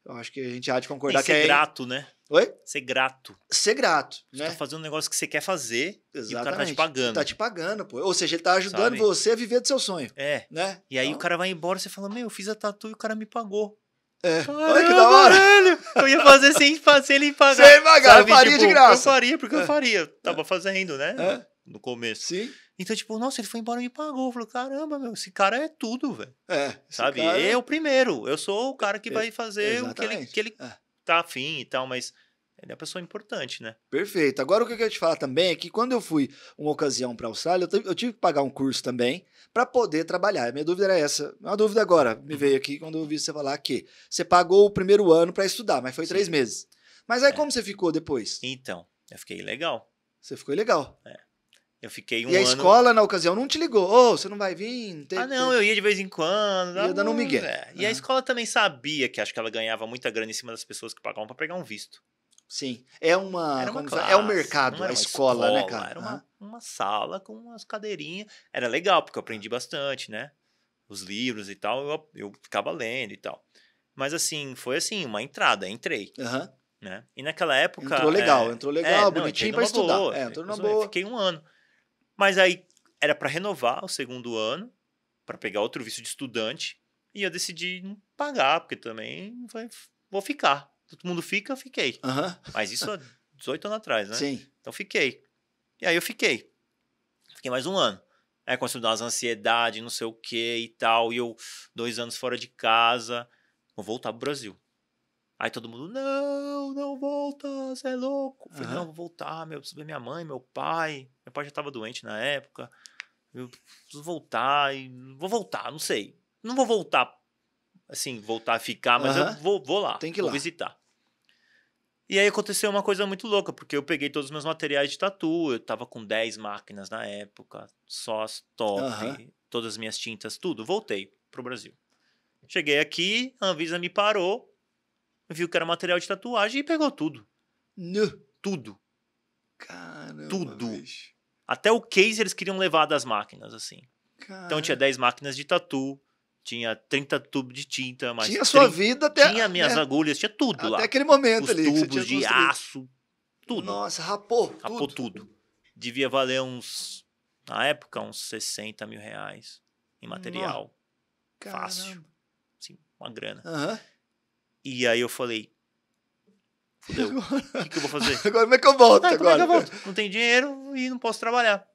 Uhum. Eu acho que a gente há de concordar Tem que, que é grato, né? Oi? Ser grato. Ser grato, né? Você tá fazendo um negócio que você quer fazer Exatamente. e o cara tá te pagando. Tá te pagando, pô. Ou seja, ele tá ajudando Sabe? você a viver do seu sonho. É. Né? E aí o então cara vai embora, você fala, meu, eu fiz a tatu e o cara me pagou. É. Caramba, Olha que da hora. Velho, eu ia fazer sem, sem ele pagar. Sem pagar, eu faria tipo, de graça. Eu faria, porque é. eu faria. Tava é. fazendo, né? É. No começo. Sim. Então, tipo, nossa, ele foi embora e me pagou. Falou, caramba, meu, esse cara é tudo, velho. É. Sabe? Cara... É o primeiro. Eu sou o cara que vai fazer Exatamente. o que ele, que ele é tá afim e tal, mas ele é uma pessoa importante, né? Perfeito. Agora o que eu quero te falar também é que quando eu fui uma ocasião para a Austrália, eu tive que pagar um curso também para poder trabalhar. A minha dúvida era essa. Uma dúvida agora me veio aqui quando eu ouvi você falar que você pagou o primeiro ano para estudar, mas foi Sim. três meses. Mas aí é. como você ficou depois? Então, eu fiquei legal. Você ficou legal. É. Eu fiquei um E a ano... escola, na ocasião, não te ligou? Ô, oh, você não vai vir? ah, não, eu ia de vez em quando. Ia ah, dando um ah, migué. É. E uhum. a né? escola também sabia que acho que ela ganhava muita grana em cima das pessoas que pagavam para pegar um visto. Sim. É uma. uma é classe, é o um mercado, a escola, escola, né, cara? Era uma, uhum. uma sala com umas cadeirinhas. Era legal, porque eu aprendi bastante, né? Os livros e tal, eu, eu ficava lendo e tal. Mas assim, foi assim, uma entrada, entrei. Uhum. Né? E naquela época. Entrou legal, é, entrou legal, é, bonitinho pra estudar. Boa, é, entrou numa boa. Fiquei um ano. Mas aí era para renovar o segundo ano, para pegar outro visto de estudante, e eu decidi não pagar, porque também vou ficar. Todo mundo fica, eu fiquei. Uhum. Mas isso há 18 anos atrás, né? Sim. Então fiquei. E aí eu fiquei. Fiquei mais um ano. Aí é, começou a dar umas ansiedades, não sei o que e tal. E eu, dois anos fora de casa, vou voltar pro Brasil. Aí todo mundo, não, não volta, você é louco. Eu falei, uhum. não, vou voltar, meu, preciso ver minha mãe, meu pai. Meu pai já tava doente na época. Eu preciso voltar, e vou voltar, não sei. Não vou voltar, assim, voltar a ficar, mas uhum. eu vou, vou lá. Tem que ir vou lá. visitar. E aí aconteceu uma coisa muito louca, porque eu peguei todos os meus materiais de tatu, eu tava com 10 máquinas na época, sós, top, uhum. todas as minhas tintas, tudo. Voltei pro Brasil. Cheguei aqui, a Anvisa me parou, viu que era material de tatuagem e pegou tudo. Não. Né? Tudo. Caramba. Tudo. Bicho. Até o case eles queriam levar das máquinas, assim. Caramba. Então tinha 10 máquinas de tatu, tinha 30 tubos de tinta, mas. Tinha 30, sua vida até. Tinha minhas né? agulhas, tinha tudo até lá. Até aquele momento Os ali. Tubos de aço, tudo. Nossa, rapou. Rapou tudo. tudo. Devia valer uns. Na época, uns 60 mil reais em material. Fácil. sim uma grana. Uhum. E aí eu falei, fudeu, o que, que, eu vou fazer? Agora como é que eu volto? Ah, agora? É eu volto? Não tenho dinheiro e não posso trabalhar.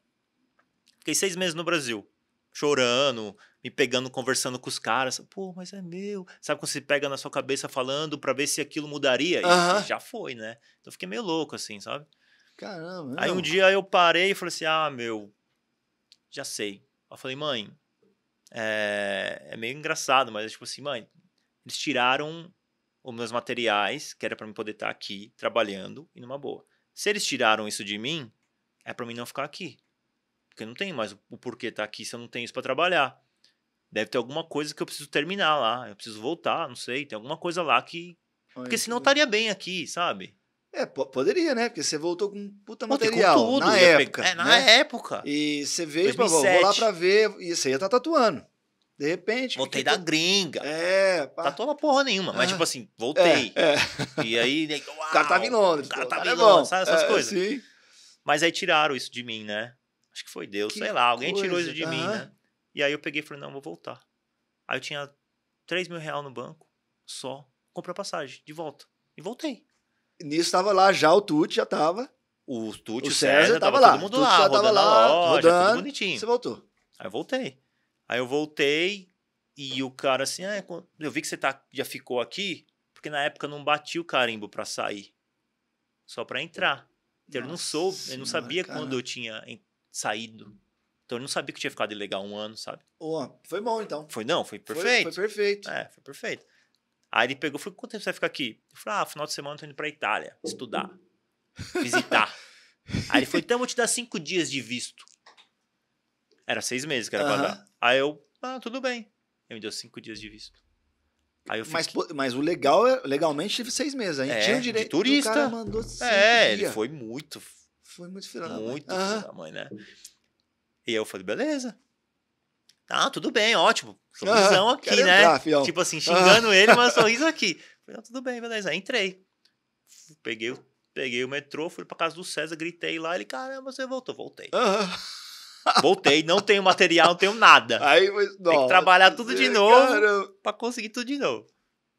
Fiquei seis meses no Brasil, chorando, me pegando, conversando com os caras. Pô, mas é meu. Sabe quando você pega na sua cabeça falando para ver se aquilo mudaria? Uh -huh. já foi, né? Então eu fiquei meio louco assim, sabe? Caramba. É aí um dia eu parei e falei assim: ah, meu, já sei. Eu falei, mãe, é, é meio engraçado, mas é tipo assim, mãe, eles tiraram os meus materiais, que era para eu poder estar tá aqui trabalhando e numa boa. Se eles tiraram isso de mim, é para mim não ficar aqui. Porque eu não tenho mais o porquê estar tá aqui se eu não tenho isso para trabalhar. Deve ter alguma coisa que eu preciso terminar lá, eu preciso voltar, não sei, tem alguma coisa lá que porque senão eu estaria bem aqui, sabe? É, poderia, né? Porque você voltou com puta material com tudo, na época. É, na né? época. E você veio, 2007. vou lá pra ver, e você ia estar tá tatuando. De repente. Voltei da gringa. É, pá. Tatuava tá porra nenhuma, mas ah, tipo assim, voltei. É, é. E aí. Uau, né, o cara tava em Londres. O cara tava em é Londres, sabe essas é, coisas? Sim. Mas aí tiraram isso de mim, né? Acho que foi Deus, que sei lá, alguém coisa, tirou isso de mim, né? E aí eu peguei e falei, não, vou voltar. Aí eu tinha 3 mil reais no banco, só. Comprei a passagem, de volta. E voltei. Nisso tava lá já o Tuti, já tava. O Tuti, o, César, César tava, tava lá. Todo mundo lá, tava lá, rodando, lá, loja, rodando, tudo bonitinho. Você voltou. Aí voltei. Aí eu voltei e o cara assim, ah, eu vi que você tá, já ficou aqui, porque na época não bati o carimbo para sair, só para entrar. Então Nossa, ele não soube, ele não sabia cara. quando eu tinha saído. Então ele não sabia que eu tinha ficado ilegal um ano, sabe? Oh, foi bom então. Foi não, foi perfeito. Foi, foi perfeito. É, foi perfeito. Aí ele pegou, falou, quanto tempo você vai ficar aqui? Eu falei, ah, final de semana eu tô indo pra Itália, estudar, visitar. Aí ele falou, então eu vou te dar cinco dias de visto. Era seis meses que era pra dar. Aí eu, ah, tudo bem. Ele me deu cinco dias de visto. Aí eu Mas, fiquei... mas o legal é, legalmente tive seis meses. A gente É, tinha o de direito. turista. O cara mandou cinco É, ele foi muito, Foi muito filha da mãe. muito da mãe, né? E aí eu falei, beleza. Ah, tudo bem, ótimo. Sorrisão aqui, é né? entrar, Tipo assim, xingando ele, mas sorriso aqui. Falei, ah, tudo bem, beleza. Aí entrei. Peguei, peguei o metrô, fui pra casa do César, gritei lá. Ele, caramba, você voltou. Voltei. Aham. Voltei, não tenho material, não tenho nada. Aí, mas, não, Tem que trabalhar tudo de novo cara... para conseguir tudo de novo.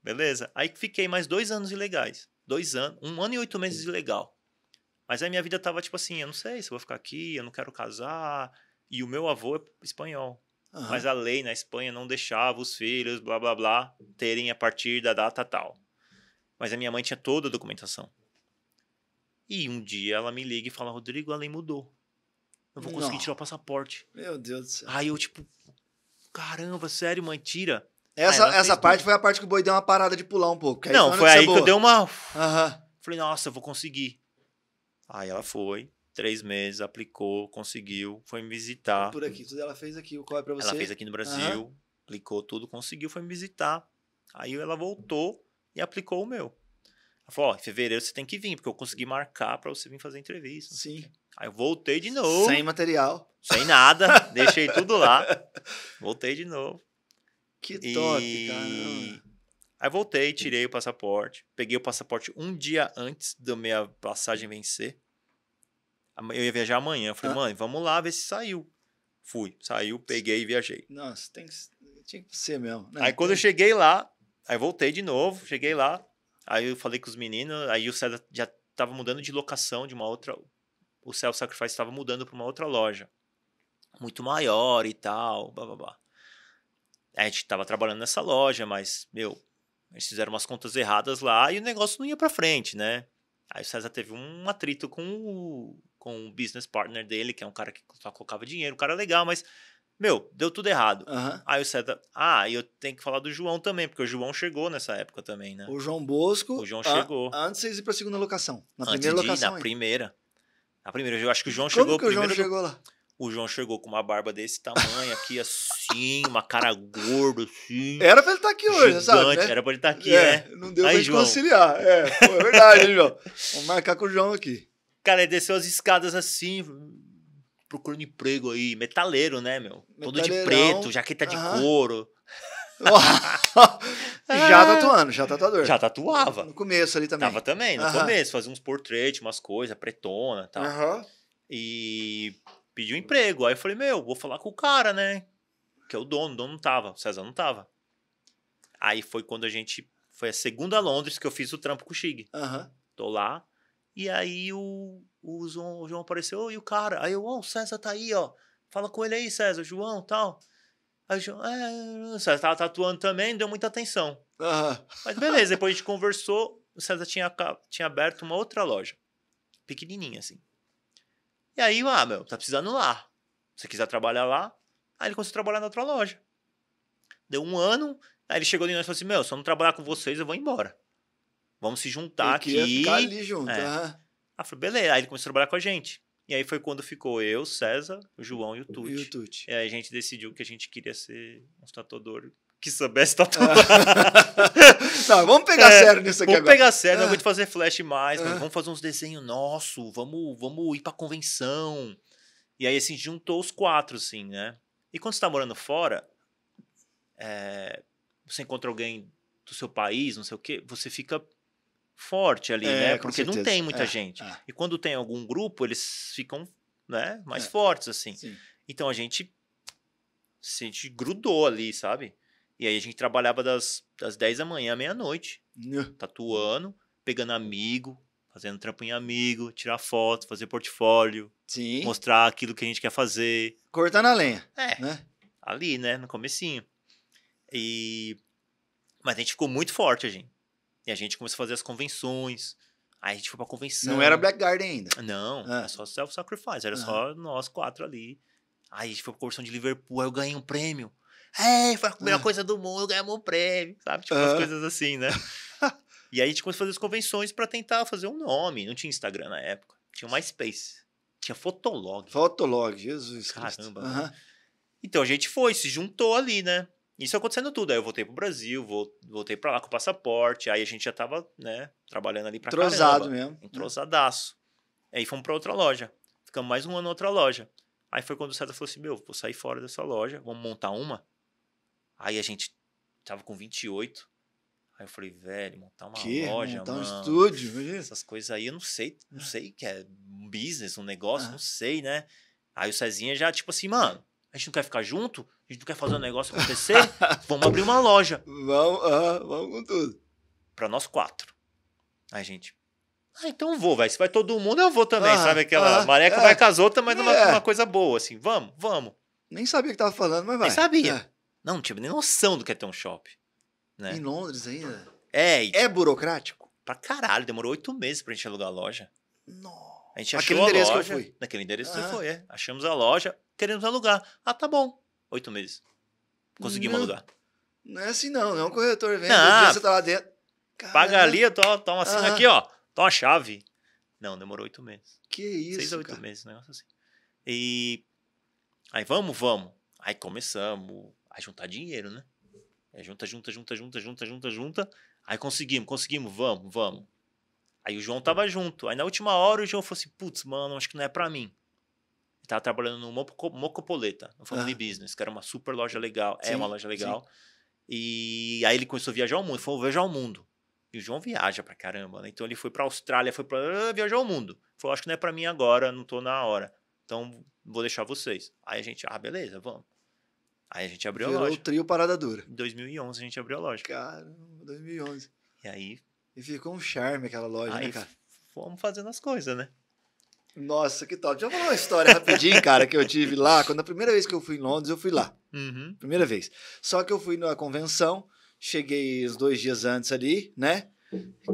Beleza? Aí fiquei mais dois anos ilegais. Dois anos, um ano e oito meses ilegal. Mas aí minha vida tava tipo assim, eu não sei se vou ficar aqui, eu não quero casar. E o meu avô é espanhol. Uhum. Mas a lei na Espanha não deixava os filhos, blá blá blá, terem a partir da data tal. Mas a minha mãe tinha toda a documentação. E um dia ela me liga e fala: Rodrigo, a lei mudou. Não vou conseguir não. tirar o passaporte. Meu Deus do céu. Aí eu, tipo, caramba, sério, mãe, tira. Essa, é, essa parte tudo. foi a parte que o boi deu uma parada de pular um pouco. não, foi aí que eu dei uma. Falei, nossa, eu vou conseguir. Aí ela foi, três meses, aplicou, conseguiu, foi me visitar. Por aqui, tudo ela fez aqui, o qual é pra você? Ela fez aqui no Brasil, aplicou tudo, conseguiu, foi me visitar. Aí ela voltou e aplicou o meu. Ela falou, ó, em fevereiro você tem que vir, porque eu consegui marcar para você vir fazer entrevista. Sim. Porque... Aí eu voltei de novo. Sem material. Sem nada. deixei tudo lá. Voltei de novo. Que top, e... Aí voltei, tirei o passaporte. Peguei o passaporte um dia antes da minha passagem vencer. Eu ia viajar amanhã. Eu falei, ah. mãe, vamos lá ver se saiu. Fui, saiu, peguei e viajei. Nossa, tem que, tinha que ser mesmo. Não, né? aí quando tem... eu cheguei lá, aí voltei de novo, cheguei lá, aí eu falei com os meninos, aí o César já tava mudando de locação de uma outra o Self Sacrifice estava mudando para uma outra loja, muito maior e tal, blá blá blá. A gente estava trabalhando nessa loja, mas, meu, eles fizeram umas contas erradas lá e o negócio não ia para frente, né? Aí o César teve um atrito com o, com o business partner dele, que é um cara que só colocava dinheiro, um cara legal, mas, meu, deu tudo errado. Uhum. Aí o César, ah, e eu tenho que falar do João também, porque o João chegou nessa época também, né? O João Bosco. O João a, chegou. Antes de ir a segunda locação. Na antes primeira de locação. na aí. primeira. A primeira, eu acho que o João chegou. Como que o João chegou lá? O João chegou com uma barba desse tamanho aqui, assim, uma cara gorda, assim. Era pra ele estar tá aqui hoje, gigante, sabe? Né? Era pra ele estar tá aqui, é. Né? Não deu Aí, pra João. conciliar. É, pô, é verdade, hein, João? Vamos marcar com o João aqui. Cara, ele desceu as escadas assim, procurando emprego aí. Metaleiro, né, meu? Todo de preto, jaqueta de couro. já tatuando, já tatuador. Já tatuava. No começo ali também. Tava também, no uh -huh. começo. Fazia uns portraits, umas coisas, pretona e tal. Uh -huh. E pediu um emprego. Aí eu falei, meu, vou falar com o cara, né? Que é o dono, o dono não tava, o César não tava. Aí foi quando a gente. Foi a segunda Londres que eu fiz o trampo com o Chig. Tô lá. E aí o, o, João, o João apareceu, e o cara. Aí eu, ó, oh, o César tá aí, ó. Fala com ele aí, César, João tal. Aí eu, é, o César tava tatuando também, não deu muita atenção. Uhum. Mas beleza, depois a gente conversou, o César tinha, tinha aberto uma outra loja. Pequenininha, assim. E aí, ah, meu, tá precisando lá. Se você quiser trabalhar lá, aí ele começou a trabalhar na outra loja. Deu um ano, aí ele chegou de nós e falou assim, meu, se eu não trabalhar com vocês, eu vou embora. Vamos se juntar eu aqui. Ficar ali junto, é. Uhum. falei, beleza. Aí ele começou a trabalhar com a gente. E aí foi quando ficou eu, César, o João e o Tuti. E o Tucci. E aí a gente decidiu que a gente queria ser um tatuador que soubesse ah. tatuar. não, vamos pegar é, sério nisso aqui vamos agora. Vamos pegar sério, não vou te ah. fazer flash mais, ah. vamos fazer uns desenhos nossos, vamos, vamos ir pra convenção. E aí, assim, juntou os quatro, assim, né? E quando você tá morando fora, é, você encontra alguém do seu país, não sei o quê, você fica forte ali, é, né? Porque não tem muita é, gente. É. E quando tem algum grupo, eles ficam né, mais é. fortes, assim. Sim. Então a gente se a gente grudou ali, sabe? E aí a gente trabalhava das, das 10 da manhã à meia-noite, né. tatuando, pegando amigo, fazendo trampo em amigo, tirar foto, fazer portfólio, Sim. mostrar aquilo que a gente quer fazer. Cortar na lenha. É. Né? Ali, né? No comecinho. E... Mas a gente ficou muito forte, a gente. E a gente começou a fazer as convenções. Aí a gente foi pra convenção. Não era Black Garden ainda. Não, ah. era só self-sacrifice, era ah. só nós quatro ali. Aí a gente foi pra convenção de Liverpool, aí eu ganhei um prêmio. É, foi a melhor ah. coisa do mundo, ganhamos um prêmio, sabe? Tipo, umas coisas assim, né? e aí a gente começou a fazer as convenções para tentar fazer um nome. Não tinha Instagram na época, tinha MySpace. Tinha Fotolog. Fotolog, Jesus Caramba. Cristo. Caramba. Né? Então a gente foi, se juntou ali, né? Isso acontecendo tudo. Aí eu voltei pro Brasil, voltei para lá com o passaporte, aí a gente já tava, né, trabalhando ali pra Entrosado caramba. mesmo. Entrosadaço. Aí fomos para outra loja. Ficamos mais um ano outra loja. Aí foi quando o César falou assim: Meu, vou sair fora dessa loja, vamos montar uma. Aí a gente tava com 28. Aí eu falei, velho, montar uma que? loja, montar mano, um estúdio, essas coisas aí, eu não sei, não ah. sei que é um business, um negócio, ah. não sei, né? Aí o Cezinha já, tipo assim, mano, a gente não quer ficar junto? A gente não quer fazer um negócio acontecer? vamos abrir uma loja. Vamos, uh, vamos com tudo. Pra nós quatro. Aí, gente. Ah, então vou, velho. Se vai todo mundo, eu vou também, ah, sabe? Aquela ah, mareca é, vai ah. com as outras, mas é. numa, uma coisa boa, assim. Vamos, vamos. Nem sabia o que tava falando, mas vai. Nem sabia. É. Não, não tinha nem noção do que é ter um shopping. Né? Em Londres ainda? É. E... É burocrático? Pra caralho, demorou oito meses pra gente alugar a loja. Nossa. A gente achou Aquele a endereço loja, que eu fui. Naquele endereço que ah. você foi, é. Achamos a loja, queremos alugar. Ah, tá bom. Oito meses. Consegui não, um lugar. Não é assim, não. Não é um corretor. Vem, não, dia você tá lá dentro. Caramba. Paga ali, toma, toma assina ah. aqui, ó. Toma a chave. Não, demorou oito meses. Que isso, Seis a oito meses, um negócio assim. E... Aí, vamos, vamos. Aí começamos a juntar dinheiro, né? É, junta, junta, junta, junta, junta, junta, junta. Aí conseguimos, conseguimos, vamos, vamos. Aí o João tava junto. Aí na última hora o João falou assim: putz, mano, acho que não é pra mim. Estava trabalhando no Mocopoleta, no Family ah. Business, que era uma super loja legal. É sim, é uma loja legal. Sim. E aí ele começou a viajar ao mundo. Ele falou, viajar ao mundo. E o João viaja pra caramba, né? Então ele foi pra Austrália, foi pra... Ah, viajar ao mundo. falou, acho que não é pra mim agora, não tô na hora. Então vou deixar vocês. Aí a gente, ah, beleza, vamos. Aí a gente abriu Virou a loja. Virou o trio Parada Dura. Em 2011 a gente abriu a loja. Caramba, 2011. E aí... E ficou um charme aquela loja, né, aí, né, cara? Fomos fazendo as coisas, né? Nossa, que top. Deixa eu falar uma história rapidinho, cara, que eu tive lá. Quando a primeira vez que eu fui em Londres, eu fui lá. Uhum. Primeira vez. Só que eu fui na convenção, cheguei os dois dias antes ali, né?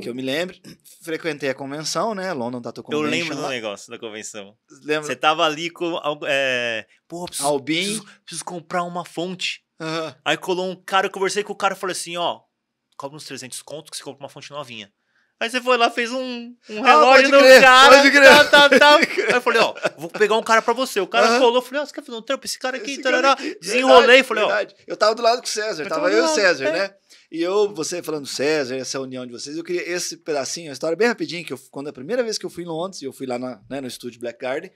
Que eu me lembro. Frequentei a convenção, né? London Tattoo tá Convention. Eu lembro do negócio da convenção. Lembra? Você tava ali com... É... Pô, preciso, Albin. Preciso, preciso, comprar uma fonte. Uhum. Aí colou um cara, eu conversei com o cara e falei assim, ó... Cobra uns 300 contos que você compra uma fonte novinha. Aí você foi lá, fez um, um ah, relógio ah, no crer, cara. Pode crer. Tá, tá, tá. Aí eu falei, ó, vou pegar um cara pra você. O cara uhum. colou, falei, ó, você quer fazer um trampo? Esse cara aqui, Esse tarará. Cara aqui. Desenrolei, verdade, falei, verdade. ó. Eu tava do lado com o César, eu tava eu e o César, é. né? E eu, você falando César, essa é união de vocês, eu queria esse pedacinho, uma história bem rapidinho, que eu, quando a primeira vez que eu fui em Londres, eu fui lá na, né, no estúdio Black Garden,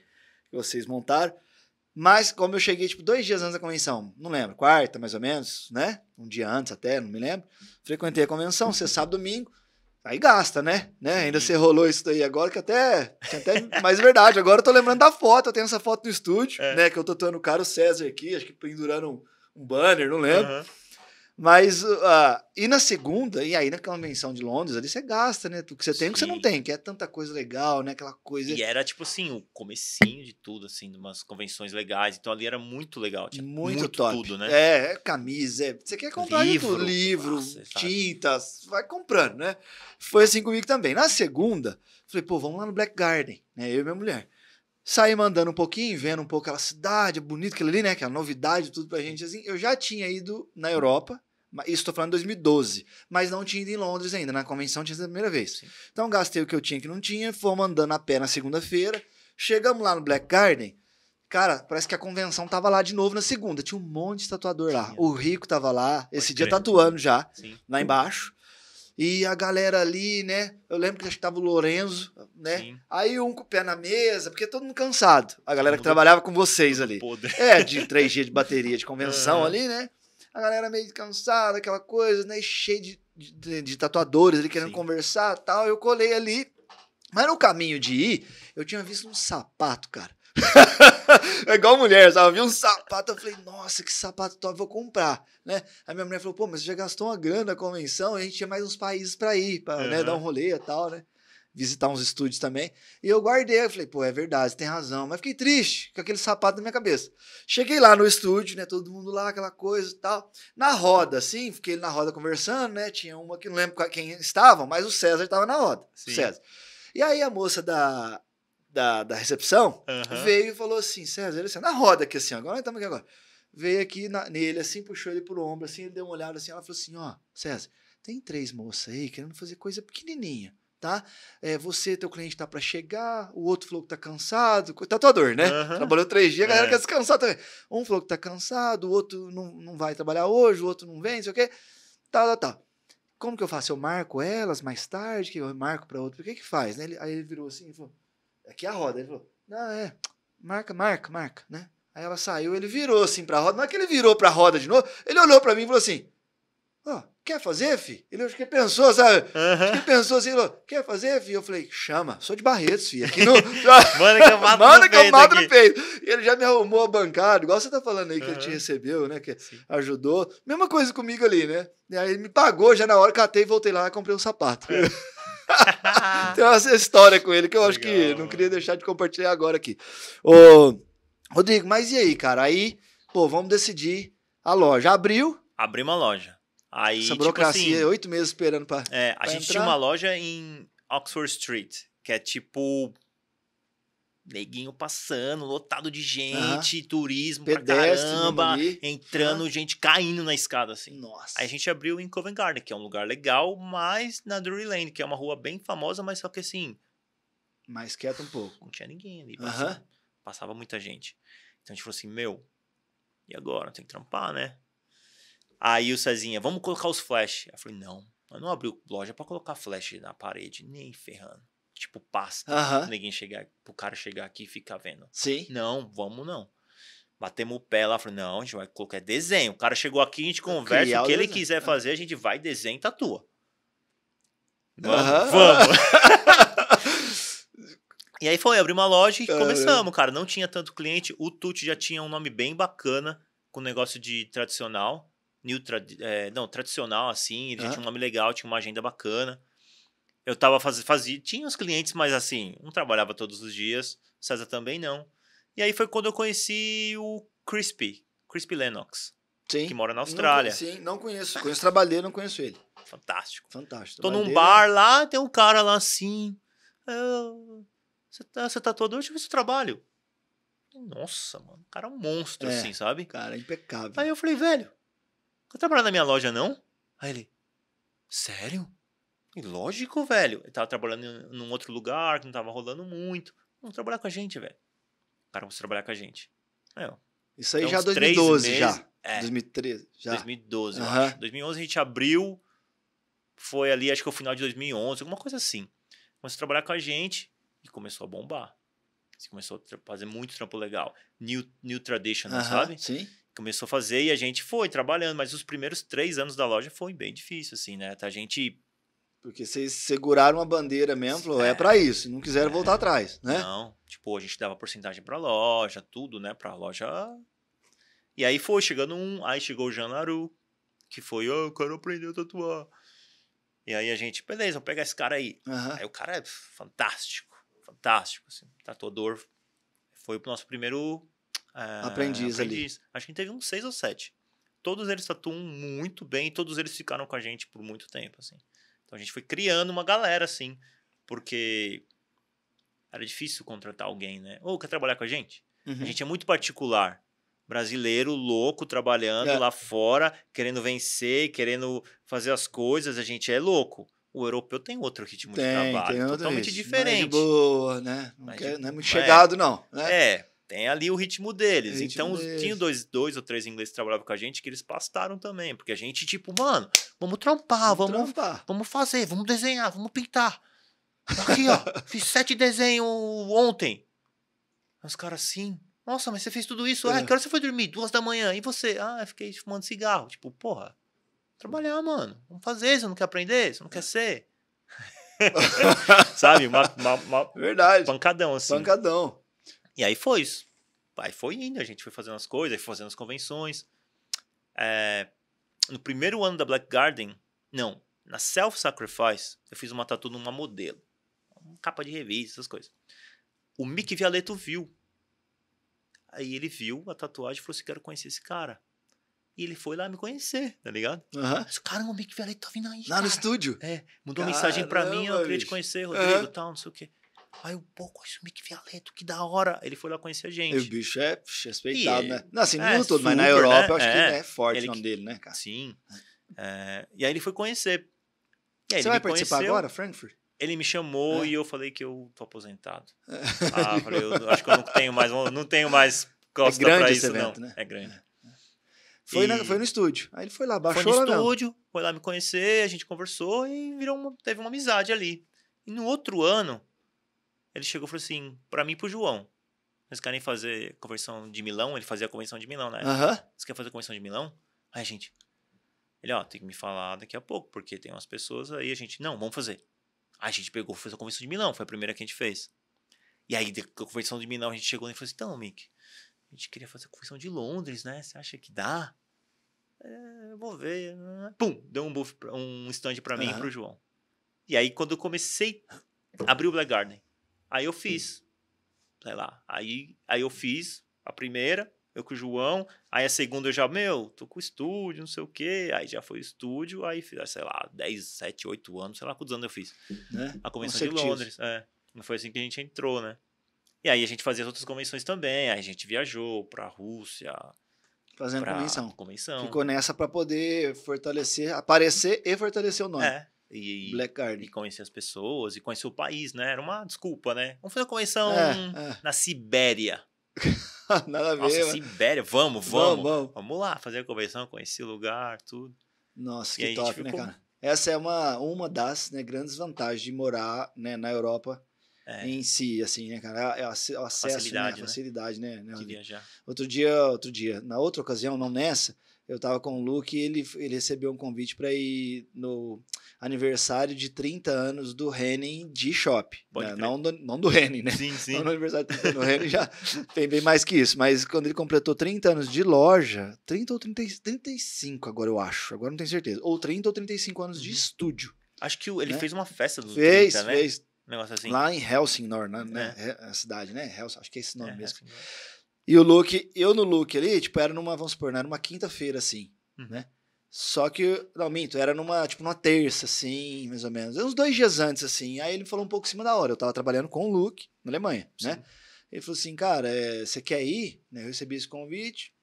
que vocês montaram, mas como eu cheguei, tipo, dois dias antes da convenção, não lembro, quarta mais ou menos, né? Um dia antes até, não me lembro. Frequentei a convenção, sexta, sábado, domingo. Aí gasta, né? né? Ainda você rolou isso daí agora, que até. até mais verdade. Agora eu tô lembrando da foto. Eu tenho essa foto no estúdio, é. né? Que eu tô tatuando o cara, o César aqui, acho que pendurando um, um banner, não lembro. Uhum. Mas, uh, e na segunda, e aí naquela menção de Londres, ali você gasta, né? O que você tem, o que você não tem, que é tanta coisa legal, né? Aquela coisa... E era, tipo assim, o comecinho de tudo, assim, de umas convenções legais. Então ali era muito legal. Tinha muito, muito top. tudo, né? É, é camisa, é, você quer comprar livro, tudo, livro nossa, é tintas, vai comprando, né? Foi assim comigo também. Na segunda, falei, pô, vamos lá no Black Garden, né? Eu e minha mulher. Saí mandando um pouquinho, vendo um pouco aquela cidade, bonito aquilo ali, né? Aquela novidade, tudo pra gente, assim. Eu já tinha ido na Europa, isso estou falando em 2012. Mas não tinha ido em Londres ainda, na convenção tinha sido a primeira vez. Sim. Então gastei o que eu tinha que não tinha, fomos andando a pé na segunda-feira. Chegamos lá no Black Garden. Cara, parece que a convenção tava lá de novo na segunda. Tinha um monte de tatuador lá. Sim, o Rico tava lá, esse dia crer. tatuando já, Sim. lá embaixo. E a galera ali, né? Eu lembro que acho que tava o Lorenzo, né? Sim. Aí um com o pé na mesa, porque todo mundo cansado. A galera todo que trabalhava com vocês ali. Poder. É, de três dias de bateria de convenção ali, né? a galera meio cansada, aquela coisa, né? Cheio de, de, de tatuadores ali querendo Sim. conversar tal. Eu colei ali. Mas no caminho de ir, eu tinha visto um sapato, cara. é igual mulher, sabe? Eu vi um sapato, eu falei, nossa, que sapato top, vou comprar, né? Aí minha mulher falou, pô, mas você já gastou uma grana na convenção, a gente tinha mais uns países para ir, para uhum. né, dar um rolê e tal, né? visitar uns estúdios também. E eu guardei, eu falei, pô, é verdade, tem razão. Mas fiquei triste com aquele sapato na minha cabeça. Cheguei lá no estúdio, né? Todo mundo lá, aquela coisa e tal. Na roda, assim, fiquei na roda conversando, né? Tinha uma que não lembro quem estava, mas o César estava na roda. Sim. César. E aí a moça da, da, da recepção uhum. veio e falou assim: César, ele assim, é na roda aqui, assim, agora estamos aqui agora. Veio aqui na, nele, assim, puxou ele pro ombro, assim, ele deu uma olhada assim, ela falou assim: ó, César, tem três moças aí querendo fazer coisa pequenininha tá? É, você, teu cliente tá para chegar, o outro falou que tá cansado, tatuador, tá né? Uhum. Trabalhou três dias, a galera é. quer descansar também. Um falou que tá cansado, o outro não, não vai trabalhar hoje, o outro não vem, não sei o quê. Tá, tá, tá. Como que eu faço? Eu marco elas mais tarde, que eu marco para outro. O que que faz, né? Ele, aí ele virou assim e falou, aqui é, é a roda. Ele falou, não, é, marca, marca, marca, né? Aí ela saiu, ele virou assim pra roda. não é que ele virou pra roda de novo, ele olhou para mim e falou assim, Oh, quer fazer, fi? Ele acho que pensou, sabe? Uhum. Acho que pensou assim, falou, quer fazer, fi? Eu falei, chama, sou de Barretos, fi. Aqui no... Manda que eu mato Manda no que eu mato no peito. Ele já me arrumou a bancada, igual você tá falando aí, que uhum. ele te recebeu, né? Que Sim. ajudou. Mesma coisa comigo ali, né? E aí ele me pagou já na hora, catei, voltei lá e comprei um sapato. É. Tem essa história com ele que eu Legal. acho que não queria deixar de compartilhar agora aqui. Ô, Rodrigo, mas e aí, cara? Aí, pô, vamos decidir a loja. Abriu? Abri uma loja. Aí, Essa tipo burocracia, assim, é oito tipo assim, meses esperando para. É, pra a gente entrar. tinha uma loja em Oxford Street, que é tipo. Neguinho passando, lotado de gente, turismo Pedestre, pra caramba, entrando, gente caindo na escada, assim. Nossa. Aí a gente abriu em Covent Garden, que é um lugar legal, mas na Drury Lane, que é uma rua bem famosa, mas só que assim. Mais quieta um pouco. Não tinha ninguém ali. Passava muita gente. Então a gente falou assim: meu, e agora? Tem que trampar, né? Aí o Cezinha, vamos colocar os flash. Eu falei, não, eu não abri loja para colocar flash na parede, nem ferrando. Tipo, pasta. Uh -huh. Ninguém chegar, pro cara chegar aqui e ficar vendo. Sim. Não, vamos não. Batemos o pé lá, falei não, a gente vai colocar é desenho. O cara chegou aqui, a gente conversa, Criar o que ele quiser é. fazer, a gente vai, desenha e tatua. Tá vamos, uh -huh. vamos. e aí foi, abri uma loja e começamos, cara. Não tinha tanto cliente, o Tut já tinha um nome bem bacana, com negócio de tradicional new é, não, tradicional, assim. Ele uhum. tinha um nome legal, tinha uma agenda bacana. Eu tava fazendo. Fazia, tinha os clientes, mas assim, um trabalhava todos os dias, César também não. E aí foi quando eu conheci o Crispy, Crispy Lennox. Sim. Que mora na Austrália. Não, sim, não conheço. Conheço não conheço ele. Fantástico. Fantástico. Tô num né? bar lá, tem um cara lá assim. Você tá, você tá todo hoje, seu trabalho. Nossa, mano, o cara é um monstro, é, assim, sabe? Cara, impecável. Aí eu falei, velho, quer trabalhar tá na minha loja, não? Aí ele, sério? E lógico, velho. Ele tava trabalhando em, num outro lugar, que não tava rolando muito. Vamos trabalhar com a gente, velho. Cara, vamos trabalhar com a gente. Aí, ó. Isso aí já 2012, meses, já. É, 2013, já. 2012, uhum. É. eu acho. 2011 a gente abriu, foi ali, acho que é o final de 2011, alguma coisa assim. Começou a trabalhar com a gente e começou a bombar. Você começou a fazer muito trampo legal. New, new tradition uhum, sabe? Sim começou a fazer e a gente foi trabalhando, mas os primeiros três anos da loja foi bem difícil, assim, né? A gente porque vocês seguraram a bandeira mesmo, falou, é, é para isso, não quiseram é, voltar atrás, né? Não, tipo, a gente dava porcentagem para loja, tudo, né, para loja. E aí foi chegando um, aí chegou o Janaru, que foi, oh, eu quero aprender a tatuar. E aí a gente, beleza, vamos pegar esse cara aí. Uhum. Aí o cara é fantástico, fantástico, assim, tatuador. Foi o nosso primeiro aprendiz, ah, aprendiz, ali. Acho que teve uns seis ou sete. Todos eles tatuam muito bem e todos eles ficaram com a gente por muito tempo, assim. Então a gente foi criando uma galera, assim, porque era difícil contratar alguém, né? Ou oh, quer trabalhar com a gente? Uhum. A gente é muito particular. Brasileiro louco, trabalhando é. lá fora, querendo vencer, querendo fazer as coisas, a gente é louco. O europeu tem outro ritmo tem, de trabalho, totalmente ritmo. diferente. Não é de boa, né? Não, é quer, de... não é muito é. chegado, é. não. Né? É, tem ali o ritmo deles. ritmo então, deles. tinha dois, dois ou três ingleses que trabalhavam com a gente que eles pastaram também. Porque a gente, tipo, mano, vamos trampar, vamos, vamos, trampar. vamos fazer, vamos desenhar, vamos pintar. Tá aqui, ó, fiz sete desenhos ontem. Os caras, sim. Nossa, mas você fez tudo isso? Ah, é. Ah, que hora você foi dormir? Duas da manhã. E você? Ah, eu fiquei fumando cigarro. Tipo, porra, trabalhar, mano. Vamos fazer, você não quer aprender? Você não quero quer é. ser? Sabe? Uma, uma, uma Verdade. Pancadão, assim. Pancadão. E aí foi isso. Aí foi indo, a gente foi fazendo as coisas, foi fazendo as convenções. É, no primeiro ano da Black Garden, não, na Self Sacrifice, eu fiz uma tatu numa modelo. Uma capa de revista, essas coisas. O Mick Vialeto viu. Aí ele viu a tatuagem e falou assim: quero conhecer esse cara. E ele foi lá me conhecer, tá ligado? Uhum. Caramba, o Mick Vialeto tá vindo aí. Lá cara. no estúdio? É. Mandou Caramba, mensagem pra mim, eu queria te conhecer, Rodrigo e uhum. tal, não sei o quê. Aí o pô, conheço o Mick Vialeto, que da hora. Ele foi lá conhecer a gente. E o bicho é, é respeitado, né? É, não, assim, não é, todo, mas na Europa né? eu acho é, que é forte o nome dele, né, cara? Sim. É, e aí ele foi conhecer. Você vai participar conheceu, agora, Frankfurt? Ele me chamou e eu falei que eu tô aposentado. Ah, falei, eu acho que eu não tenho mais, não tenho mais costa é grande pra isso, evento, não. Né? É grande. Foi, e... na, foi no estúdio. Aí ele foi lá, baixou foi no estúdio, foi lá me conhecer, a gente conversou e virou uma, teve uma amizade ali. E no outro ano, ele chegou e falou assim, para mim e pro João. Vocês querem fazer conversão de Milão, ele fazia a convenção de Milão, né? Aham. querem fazer a convenção de Milão? Aí, gente, ele, ó, tem que me falar daqui a pouco, porque tem umas pessoas aí, a gente, não, vamos fazer. Aí a gente pegou, fez a convenção de Milão, foi a primeira que a gente fez. E aí, da convenção de Milão, a gente chegou e falou assim, então, Mick, a gente queria fazer a convenção de Londres, né? Você acha que dá? É, vou ver. Pum, deu um, buff, um stand para mim uhum. e pro João. E aí, quando eu comecei, abri o Black Garden. Aí eu fiz. Sei lá. Aí, aí eu fiz a primeira, eu com o João. Aí a segunda eu já, meu, tô com o estúdio, não sei o quê. Aí já foi o estúdio, aí fiz, sei lá, 10, 7, 8 anos, sei lá quantos anos eu fiz. Né? A convenção de Londres. É. Não foi assim que a gente entrou, né? E aí a gente fazia as outras convenções também. Aí a gente viajou pra Rússia. Fazendo pra convenção. convenção. Ficou nessa para poder fortalecer, aparecer e fortalecer o nome. É e, e, conhecer as pessoas e conhecer o país, né? Era uma desculpa, né? Vamos fazer uma convenção é, é. na Sibéria. Nada a ver. Nossa, mano. Sibéria, vamos, vamos, vamos. Vamos lá fazer a convenção, conhecer o lugar, tudo. Nossa, e que top, né, ficou... né, cara? Essa é uma, uma das né, grandes vantagens de morar né, na Europa é. em si, assim, né, cara? É o acesso, né, facilidade, né? Facilidade, né? né? De viajar. Outro dia, outro dia, na outra ocasião, não nessa, eu tava com o Luke e ele, ele recebeu um convite para ir no aniversário de 30 anos do Henning de Shop. Né? Não, do, não do Henning, né? Sim, sim. Não no aniversário do Henning já tem bem mais que isso. Mas quando ele completou 30 anos de loja, 30 ou 30, 35 agora eu acho, agora não tenho certeza. Ou 30 ou 35 anos uhum. de estúdio. Acho que ele né? fez uma festa dos fez, 30, né? Fez, um negócio assim. Lá em Helsingor, né? né? É. A cidade, né? Helsing, acho que é esse nome é, mesmo. Helsingor. E o look, eu no look ali, tipo, era numa, vamos supor, né? era uma quinta-feira assim, uhum. né? Só que, não, minto, era numa, tipo, numa terça, assim, mais ou menos. Uns dois dias antes, assim. Aí ele falou um pouco em cima da hora. Eu tava trabalhando com o Luke, na Alemanha, né? Sim. né? Ele falou assim, cara, é, você quer ir? Né, eu recebi esse convite.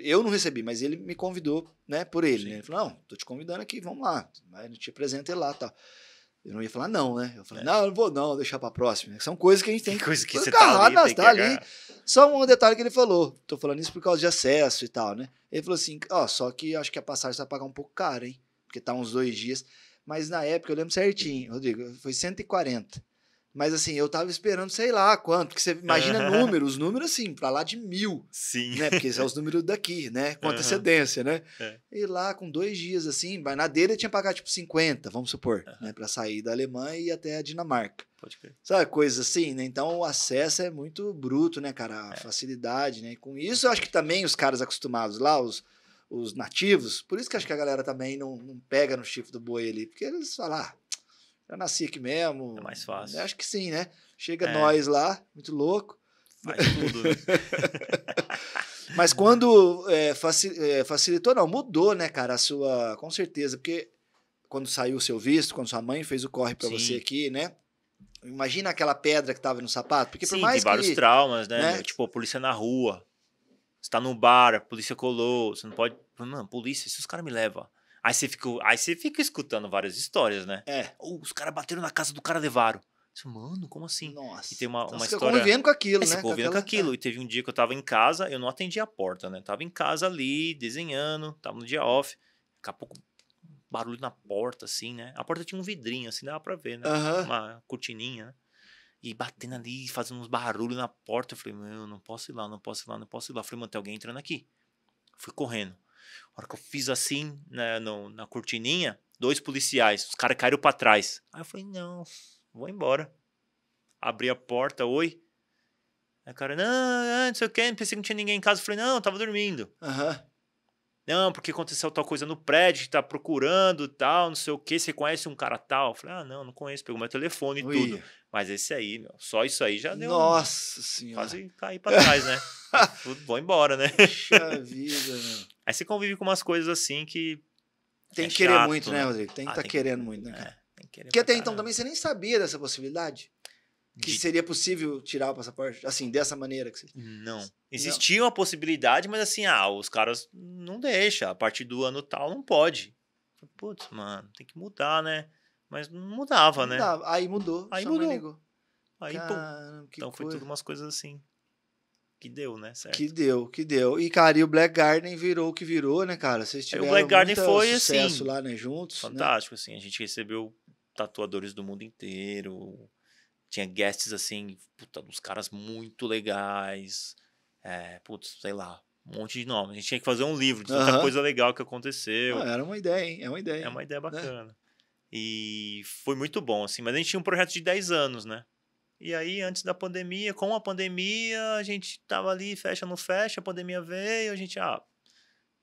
Eu não recebi, mas ele me convidou, né, por ele. Né? Ele falou, não, tô te convidando aqui, vamos lá. Mas te apresenta lá, tal. Tá. Eu não ia falar não, né? Eu falei, é. não, eu não vou não, deixar para próxima. São coisas que a gente tem, tem coisa que tá você tá ali, tá tem tá ali. Só um detalhe que ele falou. Tô falando isso por causa de acesso e tal, né? Ele falou assim, ó, oh, só que acho que a passagem vai tá pagar um pouco cara, hein? Porque tá uns dois dias. Mas na época, eu lembro certinho, Rodrigo, foi 140. Mas assim, eu tava esperando sei lá quanto, porque você imagina números, números assim, pra lá de mil. Sim. Né? Porque esses são é os números daqui, né? Com uhum. antecedência, né? É. E lá com dois dias assim, Bainadeira tinha pagar tipo 50, vamos supor, uhum. né? Pra sair da Alemanha e até a Dinamarca. Pode crer. Sabe, coisa assim, né? Então o acesso é muito bruto, né, cara? A é. facilidade, né? E com isso, eu acho que também os caras acostumados lá, os, os nativos, por isso que acho que a galera também não, não pega no chifre do boi ali, porque eles falam, ah, eu nasci aqui mesmo. É mais fácil. Acho que sim, né? Chega é. nós lá, muito louco. Faz tudo, né? Mas quando é, é, facilitou, não, mudou, né, cara, a sua. Com certeza, porque quando saiu o seu visto, quando sua mãe fez o corre para você aqui, né? Imagina aquela pedra que tava no sapato. Porque Sim, por mais tem vários que, traumas, né? né? Tipo, a polícia na rua. Você tá no bar, a polícia colou. Você não pode. Mano, polícia, se os caras me levam. Aí você fica, aí você fica escutando várias histórias, né? É. Ou os caras bateram na casa do cara levaram Mano, como assim? Nossa. E tem uma, então, uma você história. Você convivendo com aquilo, é, né? Você convivendo com, aquela... com aquilo. É. E teve um dia que eu tava em casa, eu não atendi a porta, né? Tava em casa ali, desenhando, tava no dia off. Daqui a pouco, barulho na porta, assim, né? A porta tinha um vidrinho, assim, dava pra ver, né? Uhum. Uma cortininha, né? E batendo ali, fazendo uns barulhos na porta. Eu falei, meu, não posso ir lá, não posso ir lá, não posso ir lá. Eu falei, mano, tem alguém entrando aqui. Fui correndo. A hora que eu fiz assim na, né, no, na cortininha, dois policiais, os caras caíram para trás. Aí eu falei, não, vou embora. Abri a porta, oi. Aí o cara, não, não sei o que, pensei que não tinha ninguém em casa. Eu falei, não, eu tava dormindo. Uhum. Não, porque aconteceu tal coisa no prédio, que tá procurando tal, não sei o que, você conhece um cara tal? Eu falei, ah, não, não conheço. Pegou meu telefone e tudo. Mas esse aí, meu, só isso aí já deu. Nossa um... senhora. Quase cair pra trás, né? Tudo embora, né? Puxa vida, meu. Aí você convive com umas coisas assim que. Tem é que querer muito, né, né, Rodrigo? Tem que ah, tá estar querendo muito, né? É, cara? É, tem que querer. Porque até então caramba. então também você nem sabia dessa possibilidade. Que de... seria possível tirar o passaporte, assim, dessa maneira que você... Não. Existia não. uma possibilidade, mas assim, ah, os caras não deixam. A partir do ano tal não pode. Putz, mano, tem que mudar, né? Mas não mudava, não né? Mudava. Aí mudou. Aí mudou. Aí, Caramba, Então foi coisa. tudo umas coisas assim. Que deu, né? Certo? Que deu, que deu. E, cara, e o Black Garden virou o que virou, né, cara? Vocês é, tiveram o Black Garden foi, assim, sucesso assim, lá, né, juntos. Né? Fantástico, né? assim. A gente recebeu tatuadores do mundo inteiro. Tinha guests, assim, puta, uns caras muito legais. É, putz, sei lá, um monte de nome. A gente tinha que fazer um livro de tanta uh -huh. coisa legal que aconteceu. Ah, era uma ideia, hein? É uma ideia. É uma ideia é. bacana. Né? E foi muito bom, assim. Mas a gente tinha um projeto de 10 anos, né? E aí, antes da pandemia, com a pandemia, a gente tava ali, fecha, não fecha, a pandemia veio, a gente, ah,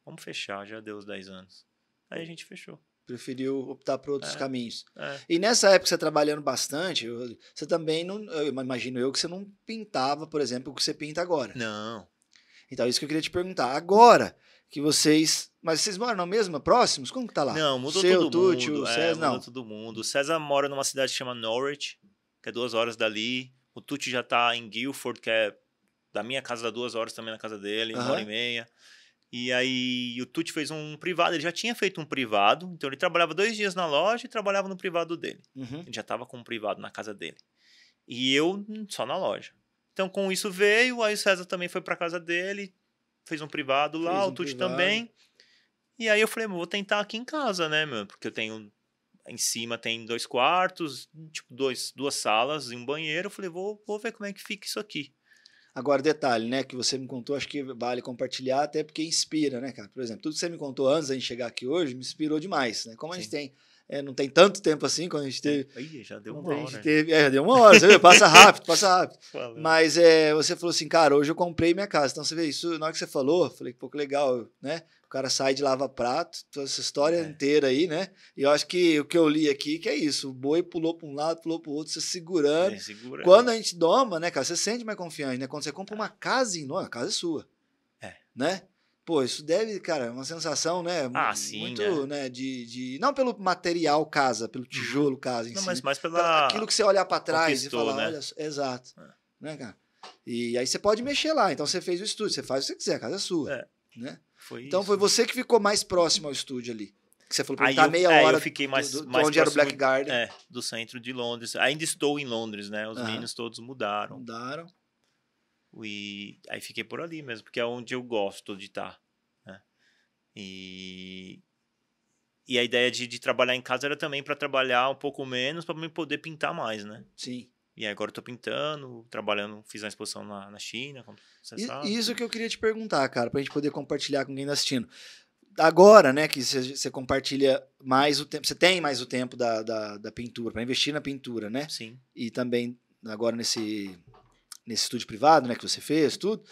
vamos fechar, já deu os 10 anos. Aí a gente fechou. Preferiu optar por outros é, caminhos. É. E nessa época, você trabalhando bastante, você também não. Eu imagino eu que você não pintava, por exemplo, o que você pinta agora. Não. Então, é isso que eu queria te perguntar. Agora que vocês mas vocês moram na mesma, próximos? Como que tá lá? Não, mudou Seu, todo mundo. O é, César, é, mudou não. todo mundo. O César mora numa cidade que chama Norwich, que é duas horas dali. O Tucci já tá em Guilford, que é da minha casa duas horas também na casa dele, uma hora e meia. E aí o Tuti fez um privado, ele já tinha feito um privado, então ele trabalhava dois dias na loja e trabalhava no privado dele. Uhum. Ele já estava com um privado na casa dele. E eu hum, só na loja. Então com isso veio, aí o César também foi para casa dele, fez um privado lá, fez o um Tuti também. E aí eu falei, vou tentar aqui em casa, né, meu? Porque eu tenho. Em cima tem dois quartos, tipo, dois, duas salas e um banheiro. Eu falei, vou, vou ver como é que fica isso aqui. Agora, detalhe, né, que você me contou, acho que vale compartilhar, até porque inspira, né, cara? Por exemplo, tudo que você me contou antes da gente chegar aqui hoje me inspirou demais, né? Como Sim. a gente tem é, não tem tanto tempo assim quando a gente teve. É. Ih, já deu uma hora. A gente teve, é, já deu uma hora, você vê, passa rápido, passa rápido. Valeu. Mas é, você falou assim, cara, hoje eu comprei minha casa. Então você vê isso, na hora que você falou, falei, que pouco legal, né? O cara sai de lava prato, toda essa história é. inteira aí, né? E eu acho que o que eu li aqui que é isso: o boi pulou para um lado, pulou para o outro, você segurando. É, segura, Quando é. a gente doma, né, cara, você sente mais confiante, né? Quando você compra é. uma casa em nome, a casa é sua. É. Né? Pô, isso deve, cara, é uma sensação, né? Ah, muito, sim. Muito, é. né? De, de. Não pelo material casa, pelo uhum. tijolo casa em não, si. Mas mais pela. aquilo que você olhar para trás e falar, né? olha. Exato. É. Né, cara? E aí você pode mexer lá. Então você fez o estúdio, você faz o que você quiser, a casa é sua. É. Né? Foi então isso, foi né? você que ficou mais próximo ao estúdio ali. Que você falou pra tá meia é, hora. Eu fiquei mais, do, do, mais onde era o Black Garden. É, do centro de Londres. Ainda estou em Londres, né? Os meninos todos mudaram. Mudaram. E aí fiquei por ali mesmo, porque é onde eu gosto de estar. Tá, né? E, e a ideia de, de trabalhar em casa era também para trabalhar um pouco menos, para me poder pintar mais, né? Sim. E agora eu tô pintando, trabalhando, fiz uma exposição na, na China, como você e, sabe. Isso que eu queria te perguntar, cara, a gente poder compartilhar com quem tá assistindo. Agora, né, que você compartilha mais o tempo, você tem mais o tempo da, da, da pintura, para investir na pintura, né? Sim. E também agora nesse nesse estúdio privado, né, que você fez, tudo.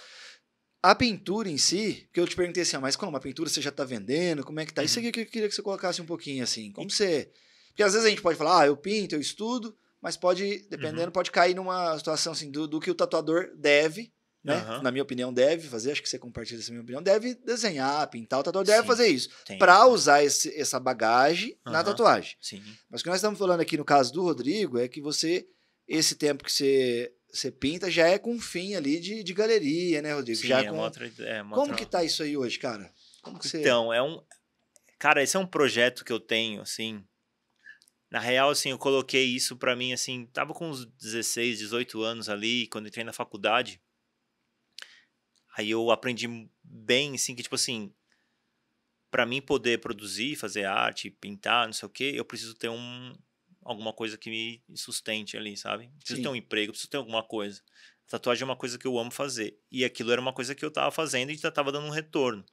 A pintura em si, que eu te perguntei assim, ah, mas como a pintura você já está vendendo, como é que tá? Uhum. Isso aqui que eu queria que você colocasse um pouquinho assim, como você, porque às vezes a gente pode falar, ah, eu pinto, eu estudo, mas pode, dependendo, uhum. pode cair numa situação assim do, do que o tatuador deve, né? Uhum. Na minha opinião, deve fazer, acho que você compartilha essa minha opinião, deve desenhar, pintar, o tatuador Sim, deve fazer isso. para é. usar esse, essa bagagem uhum. na tatuagem. Sim. Mas o que nós estamos falando aqui no caso do Rodrigo é que você, esse tempo que você você pinta já é com fim ali de, de galeria, né, Rodrigo? Sim, já é com... outra, é Como outra... que tá isso aí hoje, cara? Como que você... Então, é um... Cara, esse é um projeto que eu tenho, assim... Na real, assim, eu coloquei isso para mim, assim... Tava com uns 16, 18 anos ali, quando entrei na faculdade. Aí eu aprendi bem, assim, que tipo assim... para mim poder produzir, fazer arte, pintar, não sei o quê, eu preciso ter um, alguma coisa que me sustente ali, sabe? Preciso Sim. ter um emprego, preciso ter alguma coisa. Tatuagem é uma coisa que eu amo fazer. E aquilo era uma coisa que eu tava fazendo e já tava dando um retorno.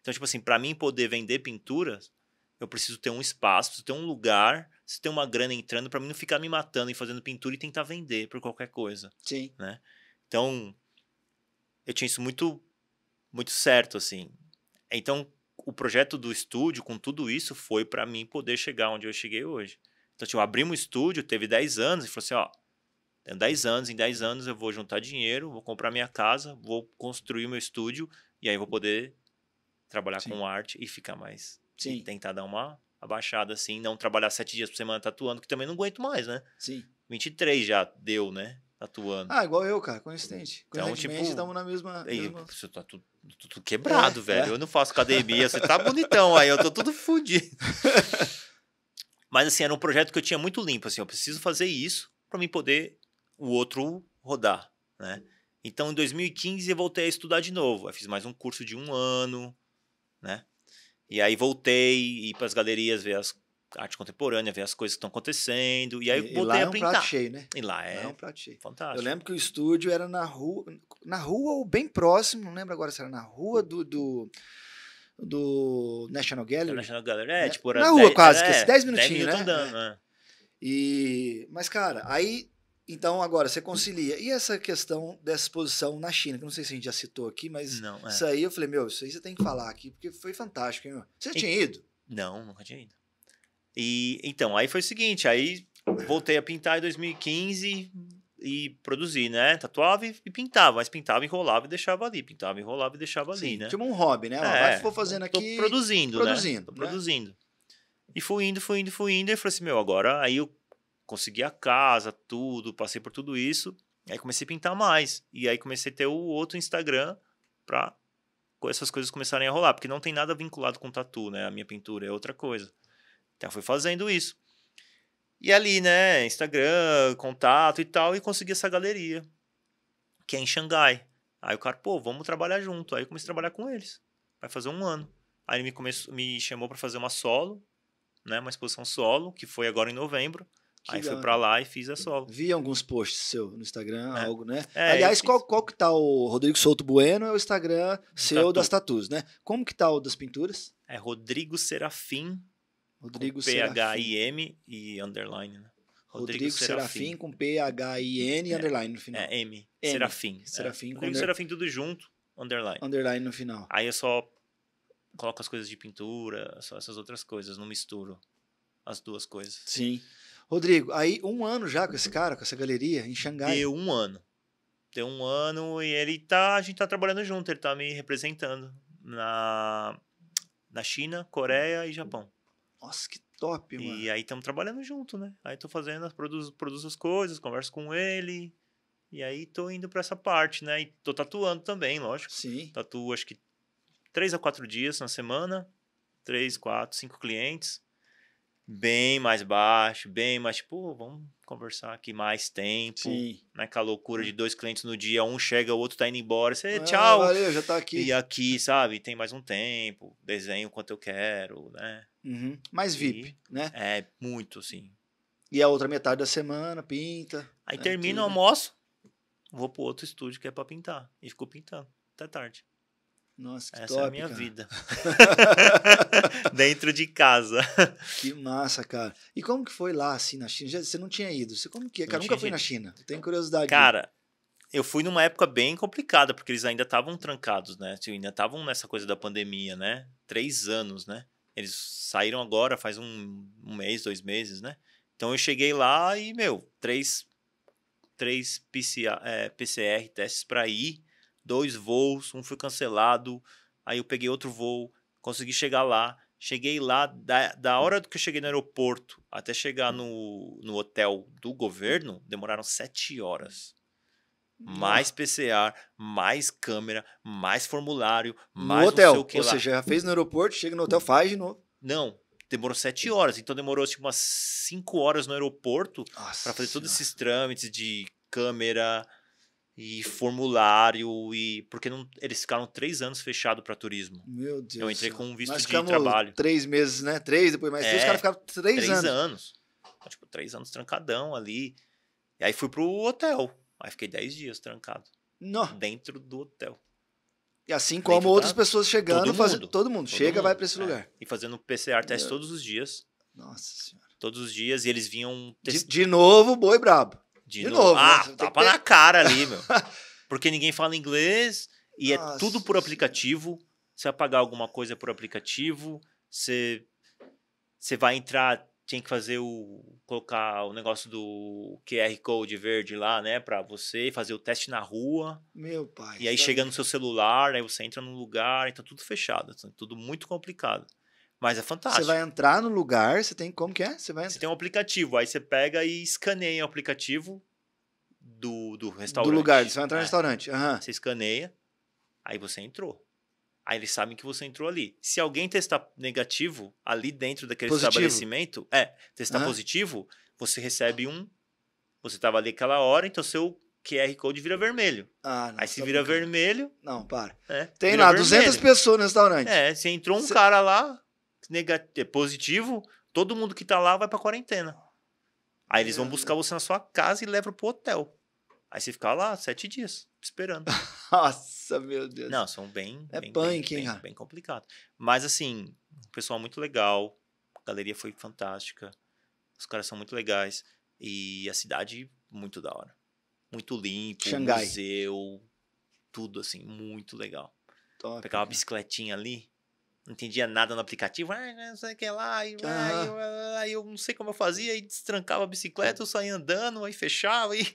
Então, tipo assim, para mim poder vender pinturas, eu preciso ter um espaço, preciso ter um lugar, preciso ter uma grana entrando para mim não ficar me matando e fazendo pintura e tentar vender por qualquer coisa. Sim. Né? Então, eu tinha isso muito muito certo assim. Então, o projeto do estúdio com tudo isso foi para mim poder chegar onde eu cheguei hoje. Então, tipo, abrimos um estúdio, teve 10 anos, e falou assim: ó, tenho 10 anos, em 10 anos eu vou juntar dinheiro, vou comprar minha casa, vou construir meu estúdio, e aí vou poder trabalhar Sim. com arte e ficar mais. Sim. E tentar dar uma abaixada, assim, não trabalhar sete dias por semana tatuando, que também não aguento mais, né? Sim. 23 já deu, né? Atuando. Ah, igual eu, cara, coincidente. Então, tipo, estamos na mesma. Aí, mesma... Você tá tudo, tudo quebrado, é, velho. É. Eu não faço academia, você tá bonitão aí, eu tô tudo fudido. Mas assim, era um projeto que eu tinha muito limpo, assim, eu preciso fazer isso para mim poder o outro rodar, né? Então, em 2015 eu voltei a estudar de novo. Eu fiz mais um curso de um ano, né? E aí voltei e para as galerias ver as arte contemporânea, ver as coisas que estão acontecendo. E aí e, voltei e a é um Prato cheio, né? E lá é, lá é um prato cheio. Fantástico. Eu lembro que o estúdio era na rua, na rua ou bem próximo, não lembro agora se era na rua do, do do National Gallery. National Gallery. É, né? tipo, na rua 10, quase, é, 10 minutinhos, 10 né? Andando, é. E, mas, cara, aí, então, agora, você concilia. E essa questão dessa exposição na China, que não sei se a gente já citou aqui, mas não, é. isso aí eu falei, meu, isso aí você tem que falar aqui, porque foi fantástico, hein, meu? Você já tinha ido? Não, nunca tinha ido. E, então, aí foi o seguinte, aí voltei a pintar em 2015, e produzir, né? Tatuava e, e pintava, mas pintava, enrolava e deixava ali, pintava, enrolava e deixava Sim, ali, né? Tipo um hobby, né? É, vai, vou fazendo tô aqui. Produzindo, né? produzindo, né? né? produzindo. E fui indo, fui indo, fui indo, e falei assim, meu, agora aí eu consegui a casa, tudo, passei por tudo isso, aí comecei a pintar mais. E aí comecei a ter o outro Instagram pra essas coisas começarem a rolar, porque não tem nada vinculado com tatu, né? A minha pintura é outra coisa. Então fui fazendo isso. E ali, né, Instagram, contato e tal, e consegui essa galeria, que é em Xangai. Aí o cara, pô, vamos trabalhar junto. Aí eu comecei a trabalhar com eles. Vai fazer um ano. Aí ele me, começou, me chamou para fazer uma solo, né, uma exposição solo, que foi agora em novembro. Que aí legal. fui pra lá e fiz a solo. Vi alguns posts seu no Instagram, é. algo, né? É, Aliás, qual, qual que tá o Rodrigo Souto Bueno? É o Instagram seu Tatu. das tatus, né? Como que tá o das pinturas? É Rodrigo Serafim Rodrigo com P-H-I-M e underline, né? Rodrigo, Rodrigo Serafim. Serafim com P-H-I-N e é, underline no final. É, M. M. Serafim. É, Serafim é. com Rodrigo under... Serafim tudo junto, underline. Underline no final. Aí eu só coloco as coisas de pintura, só essas outras coisas, não misturo as duas coisas. Sim. Rodrigo, aí um ano já com esse cara, com essa galeria em Xangai. Deu um ano. Deu um ano e ele tá, a gente tá trabalhando junto, ele tá me representando na, na China, Coreia e Japão. Nossa, que top, mano. E aí estamos trabalhando junto, né? Aí tô fazendo, produzo, produzo as coisas, converso com ele. E aí tô indo para essa parte, né? E tô tatuando também, lógico. Sim. Tatuo acho que três a quatro dias na semana. Três, quatro, cinco clientes. Bem mais baixo, bem mais tipo, vamos conversar aqui mais tempo. Sim. Né? Com a loucura de dois clientes no dia, um chega, o outro tá indo embora. Você, ah, tchau. Valeu, já tá aqui. E aqui, sabe? Tem mais um tempo. Desenho quanto eu quero, né? Uhum. Mais VIP, e, né? É, muito, sim. E a outra metade da semana, pinta. Aí né, termina o almoço, vou pro outro estúdio que é pra pintar. E ficou pintando até tarde. Nossa, que Essa top, é a minha cara. vida. Dentro de casa. Que massa, cara. E como que foi lá, assim, na China? você não tinha ido. Você como que é, cara? Nunca foi na China. Eu tenho curiosidade. Cara, eu fui numa época bem complicada, porque eles ainda estavam trancados, né? Ainda estavam nessa coisa da pandemia, né? Três anos, né? Eles saíram agora, faz um, um mês, dois meses, né? Então eu cheguei lá e, meu, três, três é, PCR testes para ir, dois voos, um foi cancelado, aí eu peguei outro voo, consegui chegar lá. Cheguei lá, da, da hora que eu cheguei no aeroporto até chegar no, no hotel do governo, demoraram sete horas mais PCA, mais câmera, mais formulário, mais no hotel. Ou lá. seja, já fez no aeroporto, chega no hotel, faz de novo. Não, demorou sete horas. Então demorou tipo, umas cinco horas no aeroporto para fazer todos esses trâmites de câmera e formulário e porque não, eles ficaram três anos fechado para turismo. Meu Deus. Eu entrei com um visto de trabalho. Três meses, né? Três depois mais é, três, os é, caras ficaram três, três anos. anos. Então, tipo três anos trancadão ali. E aí fui pro hotel Aí fiquei 10 dias trancado. Não. Dentro do hotel. E assim como dentro outras da... pessoas chegando, todo mundo, todo mundo todo chega, mundo, vai para esse é. lugar. E fazendo PCR teste é. todos os dias. Nossa senhora. Todos os dias e eles vinham. Test... De, de, novo, boi brabo. De, de novo. novo. Né? Ah, tapa ter... na cara ali, meu. Porque ninguém fala inglês e é Nossa, é tudo por aplicativo. Você vai pagar alguma coisa por aplicativo, você, você vai entrar tinha que fazer o colocar o negócio do QR code verde lá, né, para você fazer o teste na rua. Meu pai. E aí é chega no seu celular, aí você entra no lugar, então tudo fechado, assim, tudo muito complicado. Mas é fantástico. Você vai entrar no lugar, você tem como que é? Você vai Você tem um aplicativo, aí você pega e escaneia o aplicativo do, do restaurante. Do lugar, você vai entrar no é. restaurante. Uhum. Você escaneia, aí você entrou. Aí eles sabem que você entrou ali. Se alguém testar negativo ali dentro daquele positivo. estabelecimento, é, testar positivo, você recebe um. Você estava ali aquela hora, então seu QR Code vira vermelho. Ah, não, Aí se tá vira vermelho. Não, para. É, Tem lá vermelho. 200 pessoas no restaurante. É, se entrou um cara lá, negativo, é, positivo, todo mundo que tá lá vai pra quarentena. Aí eles vão buscar você na sua casa e levam pro hotel. Aí você fica lá sete dias, esperando. Nossa, meu Deus. Não, são bem. É bem, punk, bem, hein, bem, bem complicado. Mas assim, o pessoal muito legal, a galeria foi fantástica, os caras são muito legais e a cidade muito da hora. Muito limpo, Xangai. museu, tudo assim, muito legal. Top, Pegar uma bicicletinha ali, não entendia nada no aplicativo, ah, não sei o que lá, e, ah. eu, eu não sei como eu fazia, e destrancava a bicicleta, eu saía andando, aí fechava e.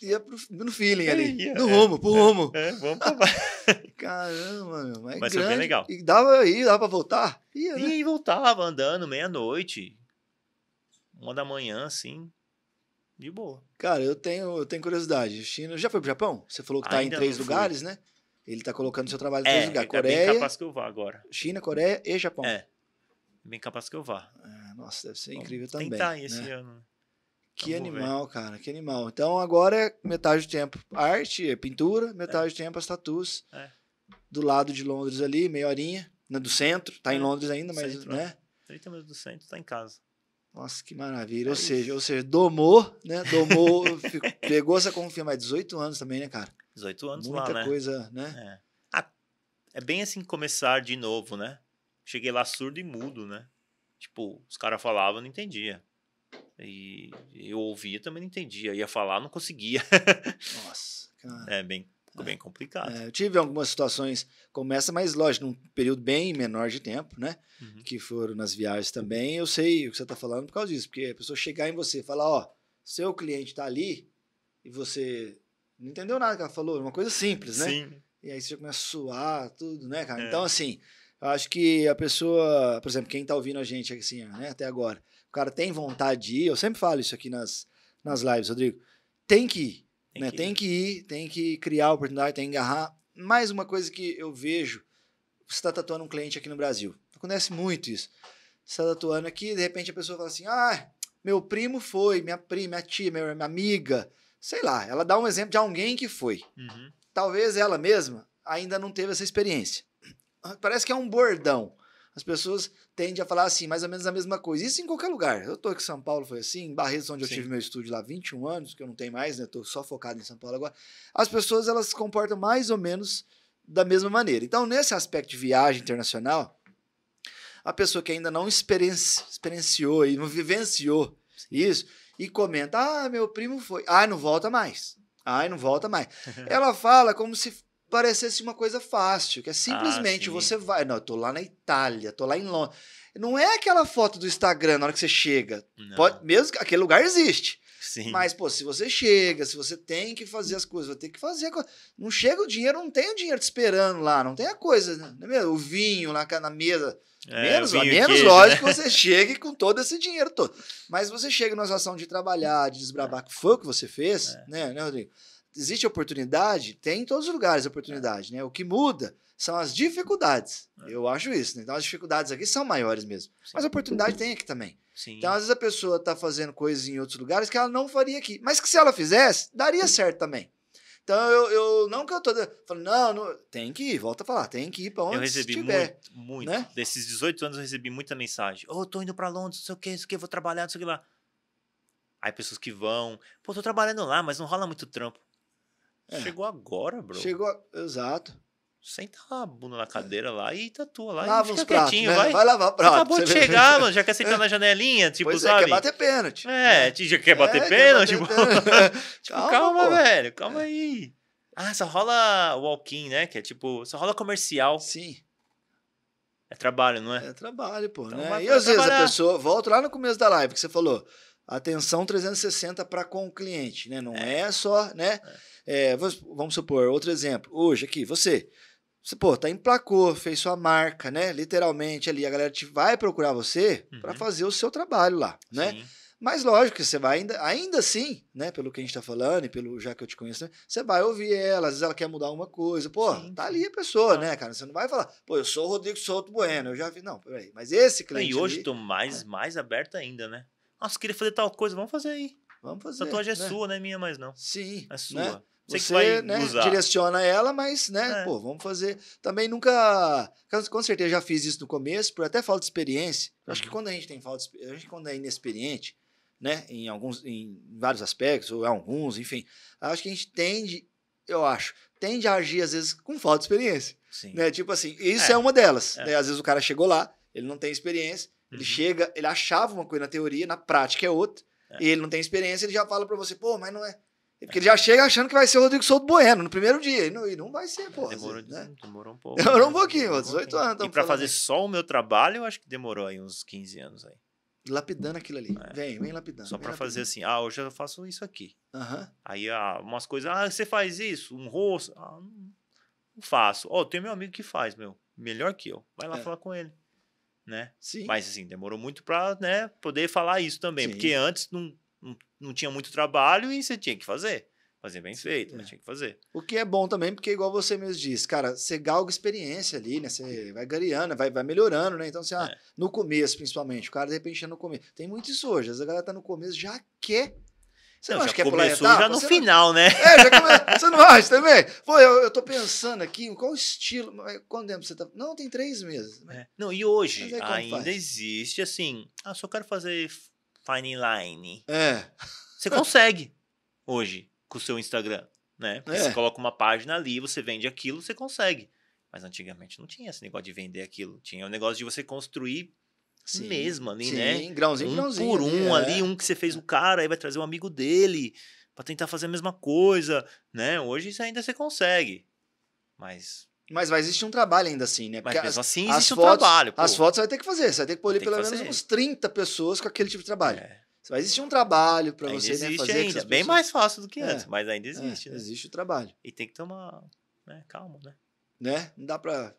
ia pro, no feeling ali. Ia, no é, rumo, pro rumo. É, é vamos pra Caramba, meu. Mas grande. É foi bem legal. E dava aí, dava pra voltar? Ia, né? E aí voltava andando meia-noite, uma da manhã, assim. De boa. Cara, eu tenho, eu tenho curiosidade. China. Já foi pro Japão? Você falou que tá Ainda em três lugares, fui. né? Ele está colocando seu trabalho em três é, lugares. Coreia. É bem capaz que eu vá agora. China, Coreia e Japão. É. Bem capaz que eu vá. Ah, nossa, deve ser Vamos incrível também. Tentar tá esse né? ano. Que então, Vamos animal, ver. cara, que animal. Então agora é metade do tempo arte, é pintura, metade é. do tempo as tatuas. É. Do lado de Londres ali, meia horinha, né, do centro, tá em é, Londres ainda, mas centro, né? 30 é. minutos do centro, tá em casa. Nossa, que maravilha. É ou seja, ou seja, domou, né? Domou, pegou essa confiança, mas 18 anos também, né, cara? 18 anos Muita lá, né? Muita coisa, né? É. Ah, é bem assim começar de novo, né? Cheguei lá surdo e mudo, né? Tipo, os caras falavam, eu não entendia. E eu ouvia também não entendia. Ia falar, não conseguia. Nossa, cara. É bem, é. bem complicado. É, eu tive algumas situações começa mais lógico, num período bem menor de tempo, né? Uhum. Que foram nas viagens também. Eu sei o que você tá falando por causa disso, porque a pessoa chegar em você e falar, ó, seu cliente tá ali e você não entendeu nada que ela falou, uma coisa simples, né? Sim. E aí você começa a suar, tudo, né, cara? É. Então, assim, eu acho que a pessoa, por exemplo, quem tá ouvindo a gente assim, né, até agora, o cara tem vontade de ir, eu sempre falo isso aqui nas, nas lives, Rodrigo, tem que ir, tem né? Que tem ir. que ir, tem que criar oportunidade, tem que agarrar. Mais uma coisa que eu vejo, você tá tatuando um cliente aqui no Brasil, acontece muito isso. Você tá tatuando aqui, de repente a pessoa fala assim, ah, meu primo foi, minha prima, minha tia, minha, minha amiga, sei lá, ela dá um exemplo de alguém que foi. Uhum. Talvez ela mesma ainda não teve essa experiência. Ah, parece que é um bordão. As pessoas tendem a falar assim, mais ou menos a mesma coisa. Isso em qualquer lugar. Eu tô aqui em São Paulo, foi assim, em Barretos, onde Sim. eu tive meu estúdio lá 21 anos, que eu não tenho mais, né? Tô só focado em São Paulo agora. As pessoas, elas se comportam mais ou menos da mesma maneira. Então, nesse aspecto de viagem internacional, a pessoa que ainda não experienci experienciou e não vivenciou Sim. isso, e comenta: Ah, meu primo foi. ah não volta mais. ah não volta mais. Ela fala como se parecesse uma coisa fácil, que é ah, simplesmente ah, você vai. Não, eu tô lá na Itália, tô lá em Londres. Não é aquela foto do Instagram na hora que você chega. Não. Pode, mesmo que aquele lugar existe. Sim. Mas, pô, se você chega, se você tem que fazer as coisas, vai ter que fazer. Não chega o dinheiro, não tem o dinheiro te esperando lá, não tem a coisa, né? É o vinho lá na mesa. É, menos, a menos queijo, lógico, né? você chegue com todo esse dinheiro todo. Mas você chega na situação de trabalhar, de desbravar, que foi o que você fez, é. né, né, Rodrigo? Existe oportunidade? Tem em todos os lugares oportunidade, né? O que muda são as dificuldades. É. Eu acho isso, né? Então as dificuldades aqui são maiores mesmo. Sim. Mas a oportunidade tem aqui também. Sim. Então, às vezes, a pessoa está fazendo coisas em outros lugares que ela não faria aqui. Mas que se ela fizesse, daria certo também. Então, eu, eu não que eu tô falando, não, não, tem que ir, volta a falar, tem que ir pra onde Eu recebi tiver, muito, muito. Né? Desses 18 anos, eu recebi muita mensagem. Ô, oh, tô indo pra Londres, não sei o que, não sei o que, vou trabalhar, não sei o que lá. Aí pessoas que vão, pô, tô trabalhando lá, mas não rola muito trampo. É. Chegou agora, bro. Chegou, exato. Senta a bunda na cadeira lá e tatua lá Lava e fica pratos, quietinho, né? vai. Vai lavar prato. Acabou de chegar, mano, já quer sentar na janelinha, tipo, pois é, sabe? É, quer bater pênalti. É, né? já quer bater é, pênalti, tipo, tipo calma, calma velho, calma aí. Ah, só rola walk-in, né? Que é tipo, só rola comercial. Sim. É trabalho, não é? É trabalho, pô, então, né? E às trabalhar. vezes a pessoa, volta lá no começo da live que você falou, atenção 360 para com o cliente, né? Não é, é só, né? É. É, vamos supor, outro exemplo. Hoje aqui, você você, pô, tá emplacou, fez sua marca, né? Literalmente ali, a galera te vai procurar você uhum. para fazer o seu trabalho lá, né? Sim. Mas lógico que você vai ainda, ainda assim, né? Pelo que a gente está falando e pelo já que eu te conheço, né, você vai ouvir ela, às vezes ela quer mudar alguma coisa. Pô, Sim. tá ali a pessoa, ah. né, cara? Você não vai falar, pô, eu sou o Rodrigo Souto Bueno, eu já vi. Não, peraí. Mas esse é, cliente. E hoje ali, tô mais, é. mais aberto ainda, né? Nossa, queria fazer tal coisa, vamos fazer aí. Vamos fazer. Tatuagem é né? sua, não é minha mais, não. Sim. É né? sua. Né? Você, você vai né, usar. direciona ela, mas, né, é. pô, vamos fazer. Também nunca. Com certeza já fiz isso no começo, por até falta de experiência. Uhum. Acho que uhum. quando a gente tem falta de experiência, quando é inexperiente, né, em alguns, em vários aspectos, ou alguns, enfim, acho que a gente tende, eu acho, tende a agir às vezes com falta de experiência. Sim. Né? Tipo assim, isso é, é uma delas. É. Né? Às vezes o cara chegou lá, ele não tem experiência, uhum. ele chega, ele achava uma coisa na teoria, na prática é outra, é. e ele não tem experiência, ele já fala para você, pô, mas não é porque ele já chega achando que vai ser o Rodrigo Souto Bueno no primeiro dia. E não, e não vai ser, pô. Demorou, né? demorou um pouco. Né? Demorou um pouquinho, demorou 18 anos. E para fazer só o meu trabalho, eu acho que demorou aí uns 15 anos aí. Lapidando aquilo ali. É. Vem, vem lapidando. Só para fazer assim, ah, hoje eu faço isso aqui. Uhum. Aí ah, umas coisas, ah, você faz isso? Um rosto? Ah, não faço. Ó, oh, tem meu amigo que faz, meu. Melhor que eu. Vai lá é. falar com ele né? Sim. Mas assim, demorou muito para né, poder falar isso também, Sim. porque antes não não tinha muito trabalho e você tinha que fazer. Fazer bem feito, é. mas tinha que fazer. O que é bom também, porque igual você mesmo disse, cara, você galga experiência ali, né? Você vai gariando, vai, vai melhorando, né? Então, assim, ah, é. no começo, principalmente, o cara de repente é no começo. Tem muito isso hoje, a galera tá no começo, já quer você não, não acha que é pular etapa? já no você final, não... né? É, já come... você não acha também? Pô, eu, eu tô pensando aqui, qual estilo, quanto tempo você tá... Não, tem três meses. Né? É. Não, e hoje ainda faz? existe, assim, ah, só quero fazer fine line. É. Você consegue hoje com o seu Instagram, né? É. Você coloca uma página ali, você vende aquilo, você consegue. Mas antigamente não tinha esse negócio de vender aquilo. Tinha o negócio de você construir Sim. mesmo ali, Sim, né? grãozinho, um grãozinho. Por um é. ali, um que você fez o cara, aí vai trazer um amigo dele para tentar fazer a mesma coisa, né? Hoje isso ainda você consegue. Mas mas vai existir um trabalho ainda assim, né? Porque Mas mesmo as, assim existe um fotos, trabalho. Pô. As fotos você vai ter que fazer. Você vai ter que polir pelo menos uns 30 pessoas com aquele tipo de trabalho. É. Vai existir um trabalho para você né, fazer ainda. Bem mais fácil do que é. antes, mas ainda é, existe. É, né? Existe o trabalho. E tem que tomar né, calma, né? Né? Não dá para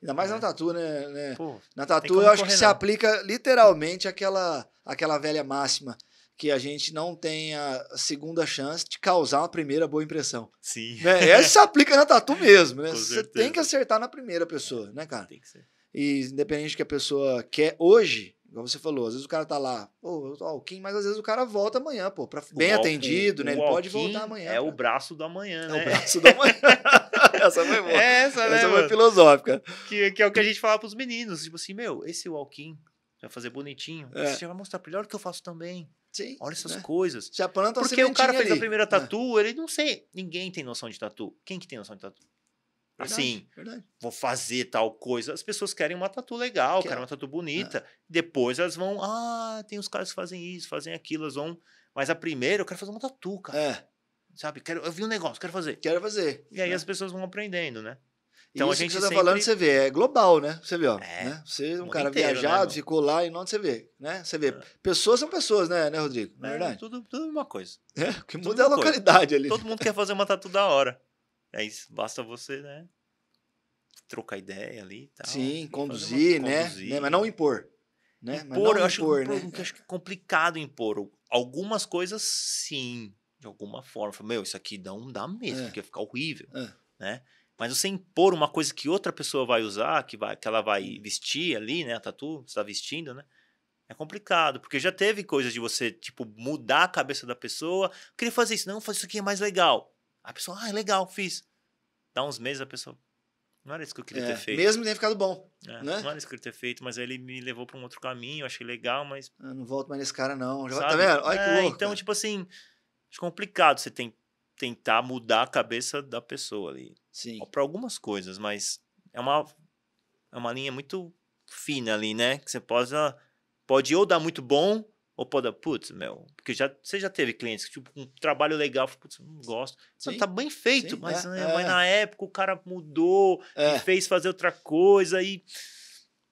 Ainda mais é. na tatu, né, né? Pô, na tatu eu acho que não. se aplica literalmente aquela, aquela velha máxima que a gente não tenha a segunda chance de causar uma primeira boa impressão. Sim. Né? Essa aplica na tatu mesmo, né? Você tem que acertar na primeira pessoa, né, cara? Tem que ser. E independente do que a pessoa quer hoje, igual você falou, às vezes o cara tá lá, pô, o Alquim, mas às vezes o cara volta amanhã, pô, pra, bem atendido, né? Ele pode voltar amanhã. É cara. o braço da manhã, né? É o né? braço da manhã. essa foi boa. Essa, né, essa foi mano? filosófica. Que, que é o que a gente fala pros meninos, tipo assim, meu, esse Alquim vai fazer bonitinho. É. Você vai mostrar melhor olha o que eu faço também. Sim, olha essas né? coisas. Já planta Porque o cara fez a primeira é. tatu, é. ele não sei. Ninguém tem noção de tatu. Quem que tem noção de tatu? Verdade, assim, verdade. vou fazer tal coisa. As pessoas querem uma tatu legal, que querem é. uma tatu bonita. É. Depois elas vão, ah, tem os caras que fazem isso, fazem aquilo, elas vão. Mas a primeira, eu quero fazer uma tatu, cara. É. Sabe? Quero, eu vi um negócio, quero fazer. Quero fazer. E aí né? as pessoas vão aprendendo, né? Então isso a gente que você sempre... tá falando, você vê, é global, né? Você vê, ó. É, né? Você é um cara inteiro, né, viajado, né, ficou lá e não, você vê, né? Você vê. É. Pessoas são pessoas, né, né Rodrigo? Não é, é verdade? Tudo, tudo é uma coisa. É, o que tudo muda é a localidade coisa. ali. Todo mundo quer fazer uma tatu da hora. é isso basta você, né? Trocar ideia ali e tal. Sim, conduzir, uma... né? conduzir, né? Mas não né? impor. Né? Impor, eu acho, impor, né? acho que é complicado impor. Algumas coisas, sim, de alguma forma. Meu, isso aqui não dá mesmo, é. porque fica horrível, né? Mas você impor uma coisa que outra pessoa vai usar, que, vai, que ela vai vestir ali, né? A tatu, você está vestindo, né? É complicado, porque já teve coisas de você, tipo, mudar a cabeça da pessoa. Queria fazer isso, não, faz isso aqui, é mais legal. A pessoa, ah, é legal, fiz. Dá uns meses a pessoa. Não era isso que eu queria é, ter feito. Mesmo tem ficado bom. É, né? Não era isso que eu queria ter feito, mas aí ele me levou para um outro caminho, achei legal, mas. Eu ah, não volto mais nesse cara, não. Já, tá vendo? Olha que é, louco. Então, cara. tipo assim, acho complicado você tem tentar mudar a cabeça da pessoa ali. Sim. Para algumas coisas, mas é uma, é uma linha muito fina ali, né? Que você pode, pode ou dar muito bom, ou pode dar, putz, meu, porque já, você já teve clientes que, tipo, um trabalho legal, putz, não gosto. Você tá bem feito, sim, mas, é, né, é. mas na época o cara mudou é. e fez fazer outra coisa e.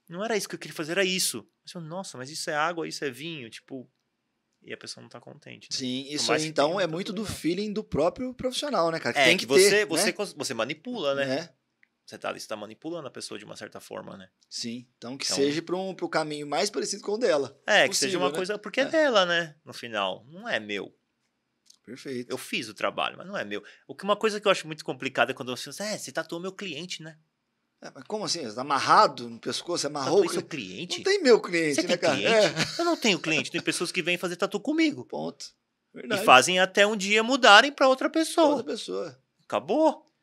Não era isso que eu queria fazer, era isso. Mas eu, nossa, mas isso é água, isso é vinho, tipo e a pessoa não tá contente. Né? Sim, isso aí, então é muito do feeling do próprio profissional, né, cara? Que é, tem que, que você, ter, você, né? você manipula, né? É. Você tá, você tá manipulando a pessoa de uma certa forma, né? Sim, então que então, seja para pro caminho mais parecido com o dela. É, possível, que seja uma né? coisa, porque é. é dela, né? No final, não é meu. Perfeito. Eu fiz o trabalho, mas não é meu. O que uma coisa que eu acho muito complicada é quando você assim, é, você tatuou meu cliente, né? É, mas como assim? Está amarrado no pescoço? Você amarrou tatu é o cliente? Não tem meu cliente, Você né, cara? É. Eu não tenho cliente. Tem pessoas que vêm fazer tatu comigo. Ponto. Verdade. E fazem até um dia mudarem para outra pessoa. Pra outra pessoa. Acabou.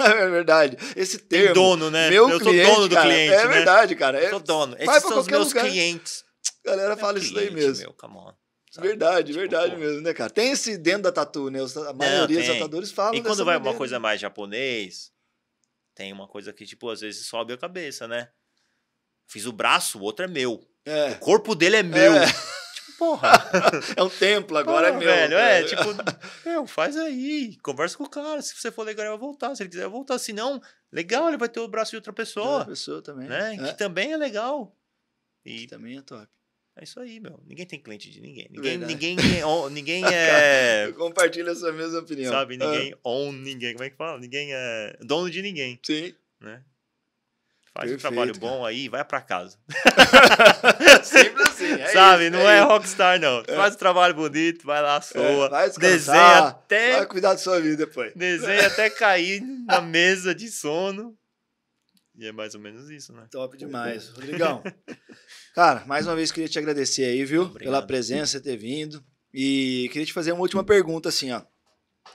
É verdade. Esse termo. Tem dono, né? Meu eu cliente, sou dono do cara, cliente. É né? verdade, cara. Eu é sou dono. Esses Vai são os meus lugar. clientes. A galera meu fala cliente, isso daí mesmo. Meu, come on. Sabe? Verdade, tipo, verdade pô. mesmo, né, cara? Tem esse dentro da tatu, né? A maioria Não, dos tatuadores falam. E quando vai maneira. uma coisa né? mais japonês, tem uma coisa que, tipo, às vezes sobe a cabeça, né? Fiz o braço, o outro é meu. É. O corpo dele é meu. É. Tipo, porra. é um templo, agora é porra, é meu. Velho, é, é. tipo, meu, faz aí. Conversa com o cara. Se você for legal, ele vai voltar. Se ele quiser, vai voltar. Se não, legal, ele vai ter o braço de outra pessoa. De outra pessoa também. Né? É. Que também é legal. E... Que também é top. É isso aí, meu. Ninguém tem cliente de ninguém. Ninguém, ninguém, ninguém é. é compartilha essa mesma opinião. Sabe? Ah. Ninguém ah. on ninguém. Como é que fala? Ninguém é dono de ninguém. Sim. Né? Faz Perfeito, um trabalho cara. bom aí vai para casa. Simples assim. É Sabe? Isso, é não é, é rockstar, não. É. Faz um trabalho bonito, vai lá, é, soa. vai desenha até. Vai cuidar da sua vida depois. Desenha até cair na mesa de sono. E é mais ou menos isso, né? Top demais. Rodrigão, Cara, mais uma vez queria te agradecer aí, viu? Obrigado. Pela presença, ter vindo. E queria te fazer uma última pergunta, assim, ó.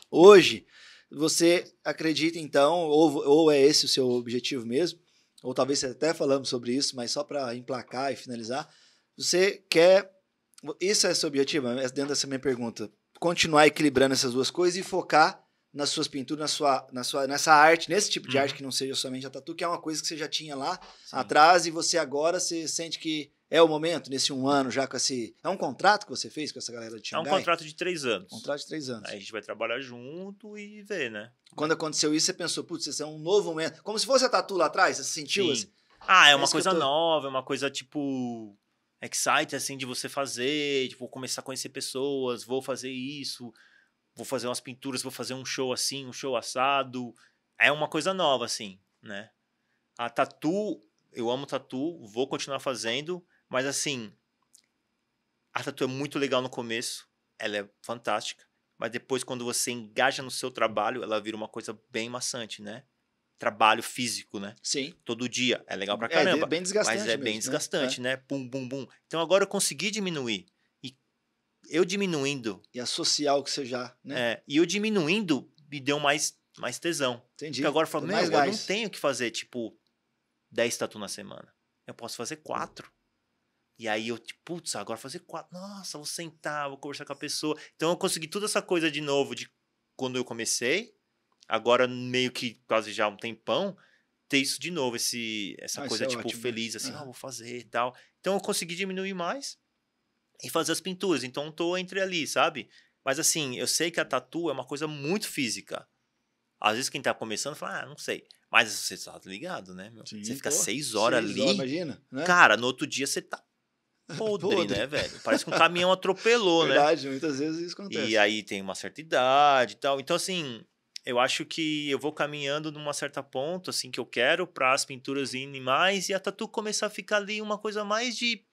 Hoje, você acredita, então, ou, ou é esse o seu objetivo mesmo, ou talvez até falamos sobre isso, mas só para emplacar e finalizar, você quer. Isso é seu objetivo, é dentro dessa minha pergunta. Continuar equilibrando essas duas coisas e focar nas suas pinturas, na sua, na sua, nessa arte, nesse tipo de uhum. arte que não seja somente a tatu, que é uma coisa que você já tinha lá Sim. atrás e você agora você sente que é o momento, nesse um ano já com esse. É um contrato que você fez com essa galera de Xangai? É um contrato de três anos. contrato de três anos. Aí a gente vai trabalhar junto e ver, né? Quando aconteceu isso, você pensou, putz, isso é um novo momento. Como se fosse a tatu lá atrás, você sentiu assim? Ah, é, é uma coisa tô... nova, é uma coisa tipo. Excite, assim, de você fazer, tipo, começar a conhecer pessoas, vou fazer isso vou fazer umas pinturas, vou fazer um show assim, um show assado. É uma coisa nova, assim, né? A tatu, eu amo tatu, vou continuar fazendo, mas assim, a tatu é muito legal no começo, ela é fantástica, mas depois quando você engaja no seu trabalho, ela vira uma coisa bem maçante, né? Trabalho físico, né? Sim. Todo dia. É legal pra é, é caramba. É bem desgastante. Mas é mesmo, bem né? desgastante, né? né? Pum, bum, bum. Então agora eu consegui diminuir eu diminuindo. E associar o que você já. Né? É, e eu diminuindo me deu mais, mais tesão. Entendi. Porque agora eu falo, mais eu não tenho que fazer, tipo, 10 tatu na semana. Eu posso fazer quatro. E aí eu, tipo, putz, agora fazer quatro. Nossa, vou sentar, vou conversar com a pessoa. Então eu consegui toda essa coisa de novo de quando eu comecei. Agora, meio que quase já um tempão, ter isso de novo, esse, essa ah, coisa, é tipo, ótimo. feliz, assim, ah, vou fazer e tal. Então eu consegui diminuir mais e fazer as pinturas. Então tô entre ali, sabe? Mas assim, eu sei que a tatu é uma coisa muito física. Às vezes quem tá começando fala, ah, não sei. Mas você tá ligado, né? Meu? Sim, você fica pô, seis horas seis ali. Horas, imagina, né? Cara, no outro dia você tá podre, podre. né, velho? Parece que um caminhão atropelou, Verdade, né? Verdade, muitas vezes isso acontece. E aí tem uma certa idade e tal. Então, assim, eu acho que eu vou caminhando numa certa ponta, assim, que eu quero para as pinturas irem mais e a tatu começar a ficar ali uma coisa mais de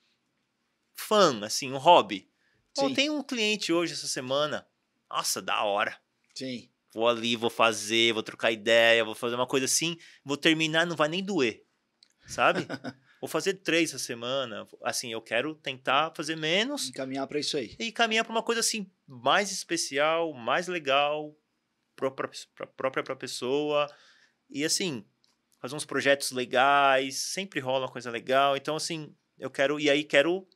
fã, assim, um hobby. Sim. tem um cliente hoje essa semana. Nossa, da hora. Sim. Vou ali, vou fazer, vou trocar ideia, vou fazer uma coisa assim, vou terminar, não vai nem doer. Sabe? vou fazer três essa semana. Assim, eu quero tentar fazer menos. E caminhar para isso aí. E caminhar para uma coisa assim, mais especial, mais legal, própria para pessoa. E assim, fazer uns projetos legais, sempre rola uma coisa legal. Então, assim, eu quero. E aí quero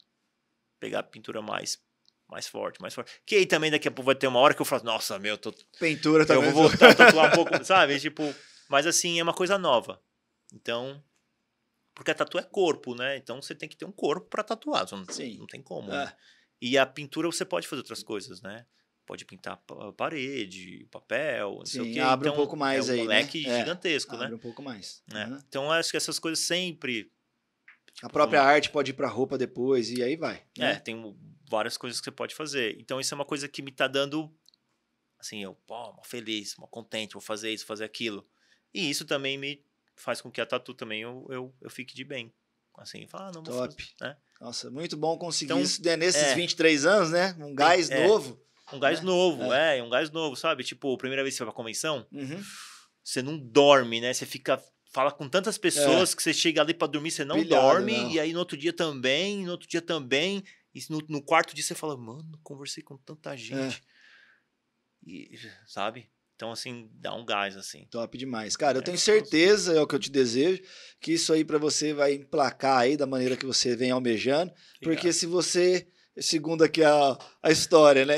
pegar pintura mais mais forte, mais forte. Que aí também daqui a pouco vai ter uma hora que eu falo, nossa, meu, eu tô. Pintura tá também. Eu vou voltar a um pouco, sabe? Tipo, mas assim, é uma coisa nova. Então. Porque a tatu é corpo, né? Então você tem que ter um corpo para tatuar. Não, Sim. não tem como. É. Né? E a pintura você pode fazer outras coisas, né? Pode pintar parede, papel, não Sim, sei o que. Abre então, um pouco mais é um aí. Né? É um leque gigantesco, né? Abre um pouco mais. Né? Uhum. Então acho que essas coisas sempre Tipo, a própria como... arte pode ir para roupa depois e aí vai. É, né? É, tem várias coisas que você pode fazer. Então isso é uma coisa que me tá dando assim, eu, pô, mó feliz, mó contente, vou fazer isso, fazer aquilo. E isso também me faz com que a tatu também eu, eu, eu fique de bem. Assim, falar, ah, não Top. Fazer, né? Nossa, muito bom conseguir então, isso né, nesses é, 23 anos, né? Um gás é, é. novo. Um gás né? é, novo, é. um gás novo, sabe? Tipo, primeira vez que você vai pra convenção, uhum. você não dorme, né? Você fica fala com tantas pessoas é. que você chega ali para dormir, você não dorme, não. e aí no outro dia também, no outro dia também, e no, no quarto dia você fala, mano, conversei com tanta gente. É. E, sabe? Então, assim, dá um gás, assim. Top demais. Cara, eu é, tenho certeza, é o que eu te desejo, que isso aí para você vai emplacar aí da maneira que você vem almejando, Obrigado. porque se você, segundo aqui a, a história, né,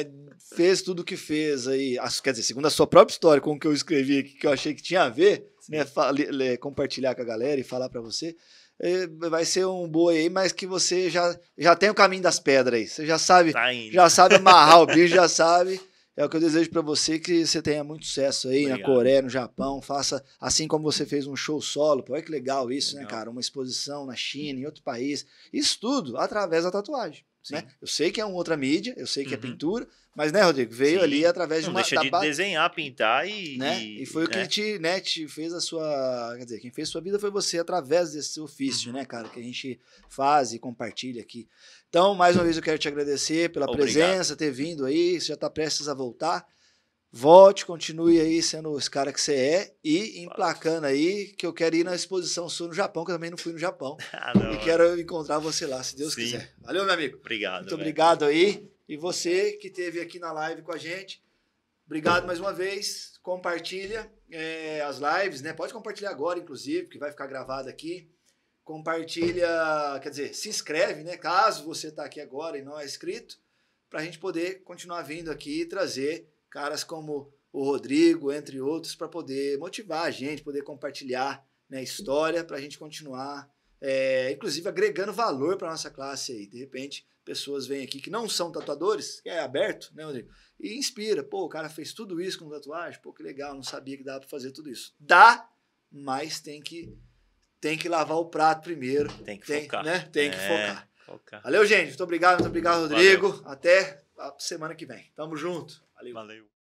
fez tudo o que fez aí, quer dizer, segundo a sua própria história, com o que eu escrevi aqui, que eu achei que tinha a ver, né, compartilhar com a galera e falar para você, é, vai ser um boi aí, mas que você já, já tem o caminho das pedras aí. Você já sabe, tá já sabe amarrar o bicho, já sabe. É o que eu desejo para você, que você tenha muito sucesso aí Obrigado. na Coreia, no Japão. Faça assim como você fez um show solo. Pô, olha que legal isso, né, legal. né, cara? Uma exposição na China, em outro país. Isso tudo através da tatuagem. Né? Eu sei que é uma outra mídia, eu sei que é uhum. é pintura, mas, né, Rodrigo, veio Sim. ali através de uma... Não deixa de desenhar, pintar e... Né? E, e foi né? o que né? te, né, te fez a sua... Quer dizer, quem fez sua vida foi você através desse ofício, uhum. né, cara, que a gente faz e compartilha aqui. Então, mais uma vez, eu quero te agradecer pela Obrigado. presença, ter vindo aí, você já está prestes a voltar. Volte, continue aí sendo esse cara que você é e emplacando aí, que eu quero ir na exposição sua no Japão, que eu também não fui no Japão. Ah, não, e quero encontrar você lá, se Deus Sim. quiser. Valeu, meu amigo. Obrigado. Muito velho. obrigado aí. E você que esteve aqui na live com a gente, obrigado mais uma vez. Compartilha é, as lives, né? Pode compartilhar agora, inclusive, que vai ficar gravado aqui. Compartilha, quer dizer, se inscreve, né? Caso você está aqui agora e não é inscrito, para a gente poder continuar vindo aqui e trazer caras como o Rodrigo, entre outros, para poder motivar a gente, poder compartilhar né, história, para a gente continuar, é, inclusive agregando valor para nossa classe aí. De repente, pessoas vêm aqui que não são tatuadores, que é aberto, né, Rodrigo? E inspira. Pô, o cara fez tudo isso com tatuagem, pô, que legal, não sabia que dava para fazer tudo isso. Dá, mas tem que tem que lavar o prato primeiro. Tem que tem, focar. Né? Tem é, que focar. focar. Valeu, gente. Muito obrigado, muito obrigado, Rodrigo. Valeu. Até a semana que vem. Tamo junto. Valeu. Valeu.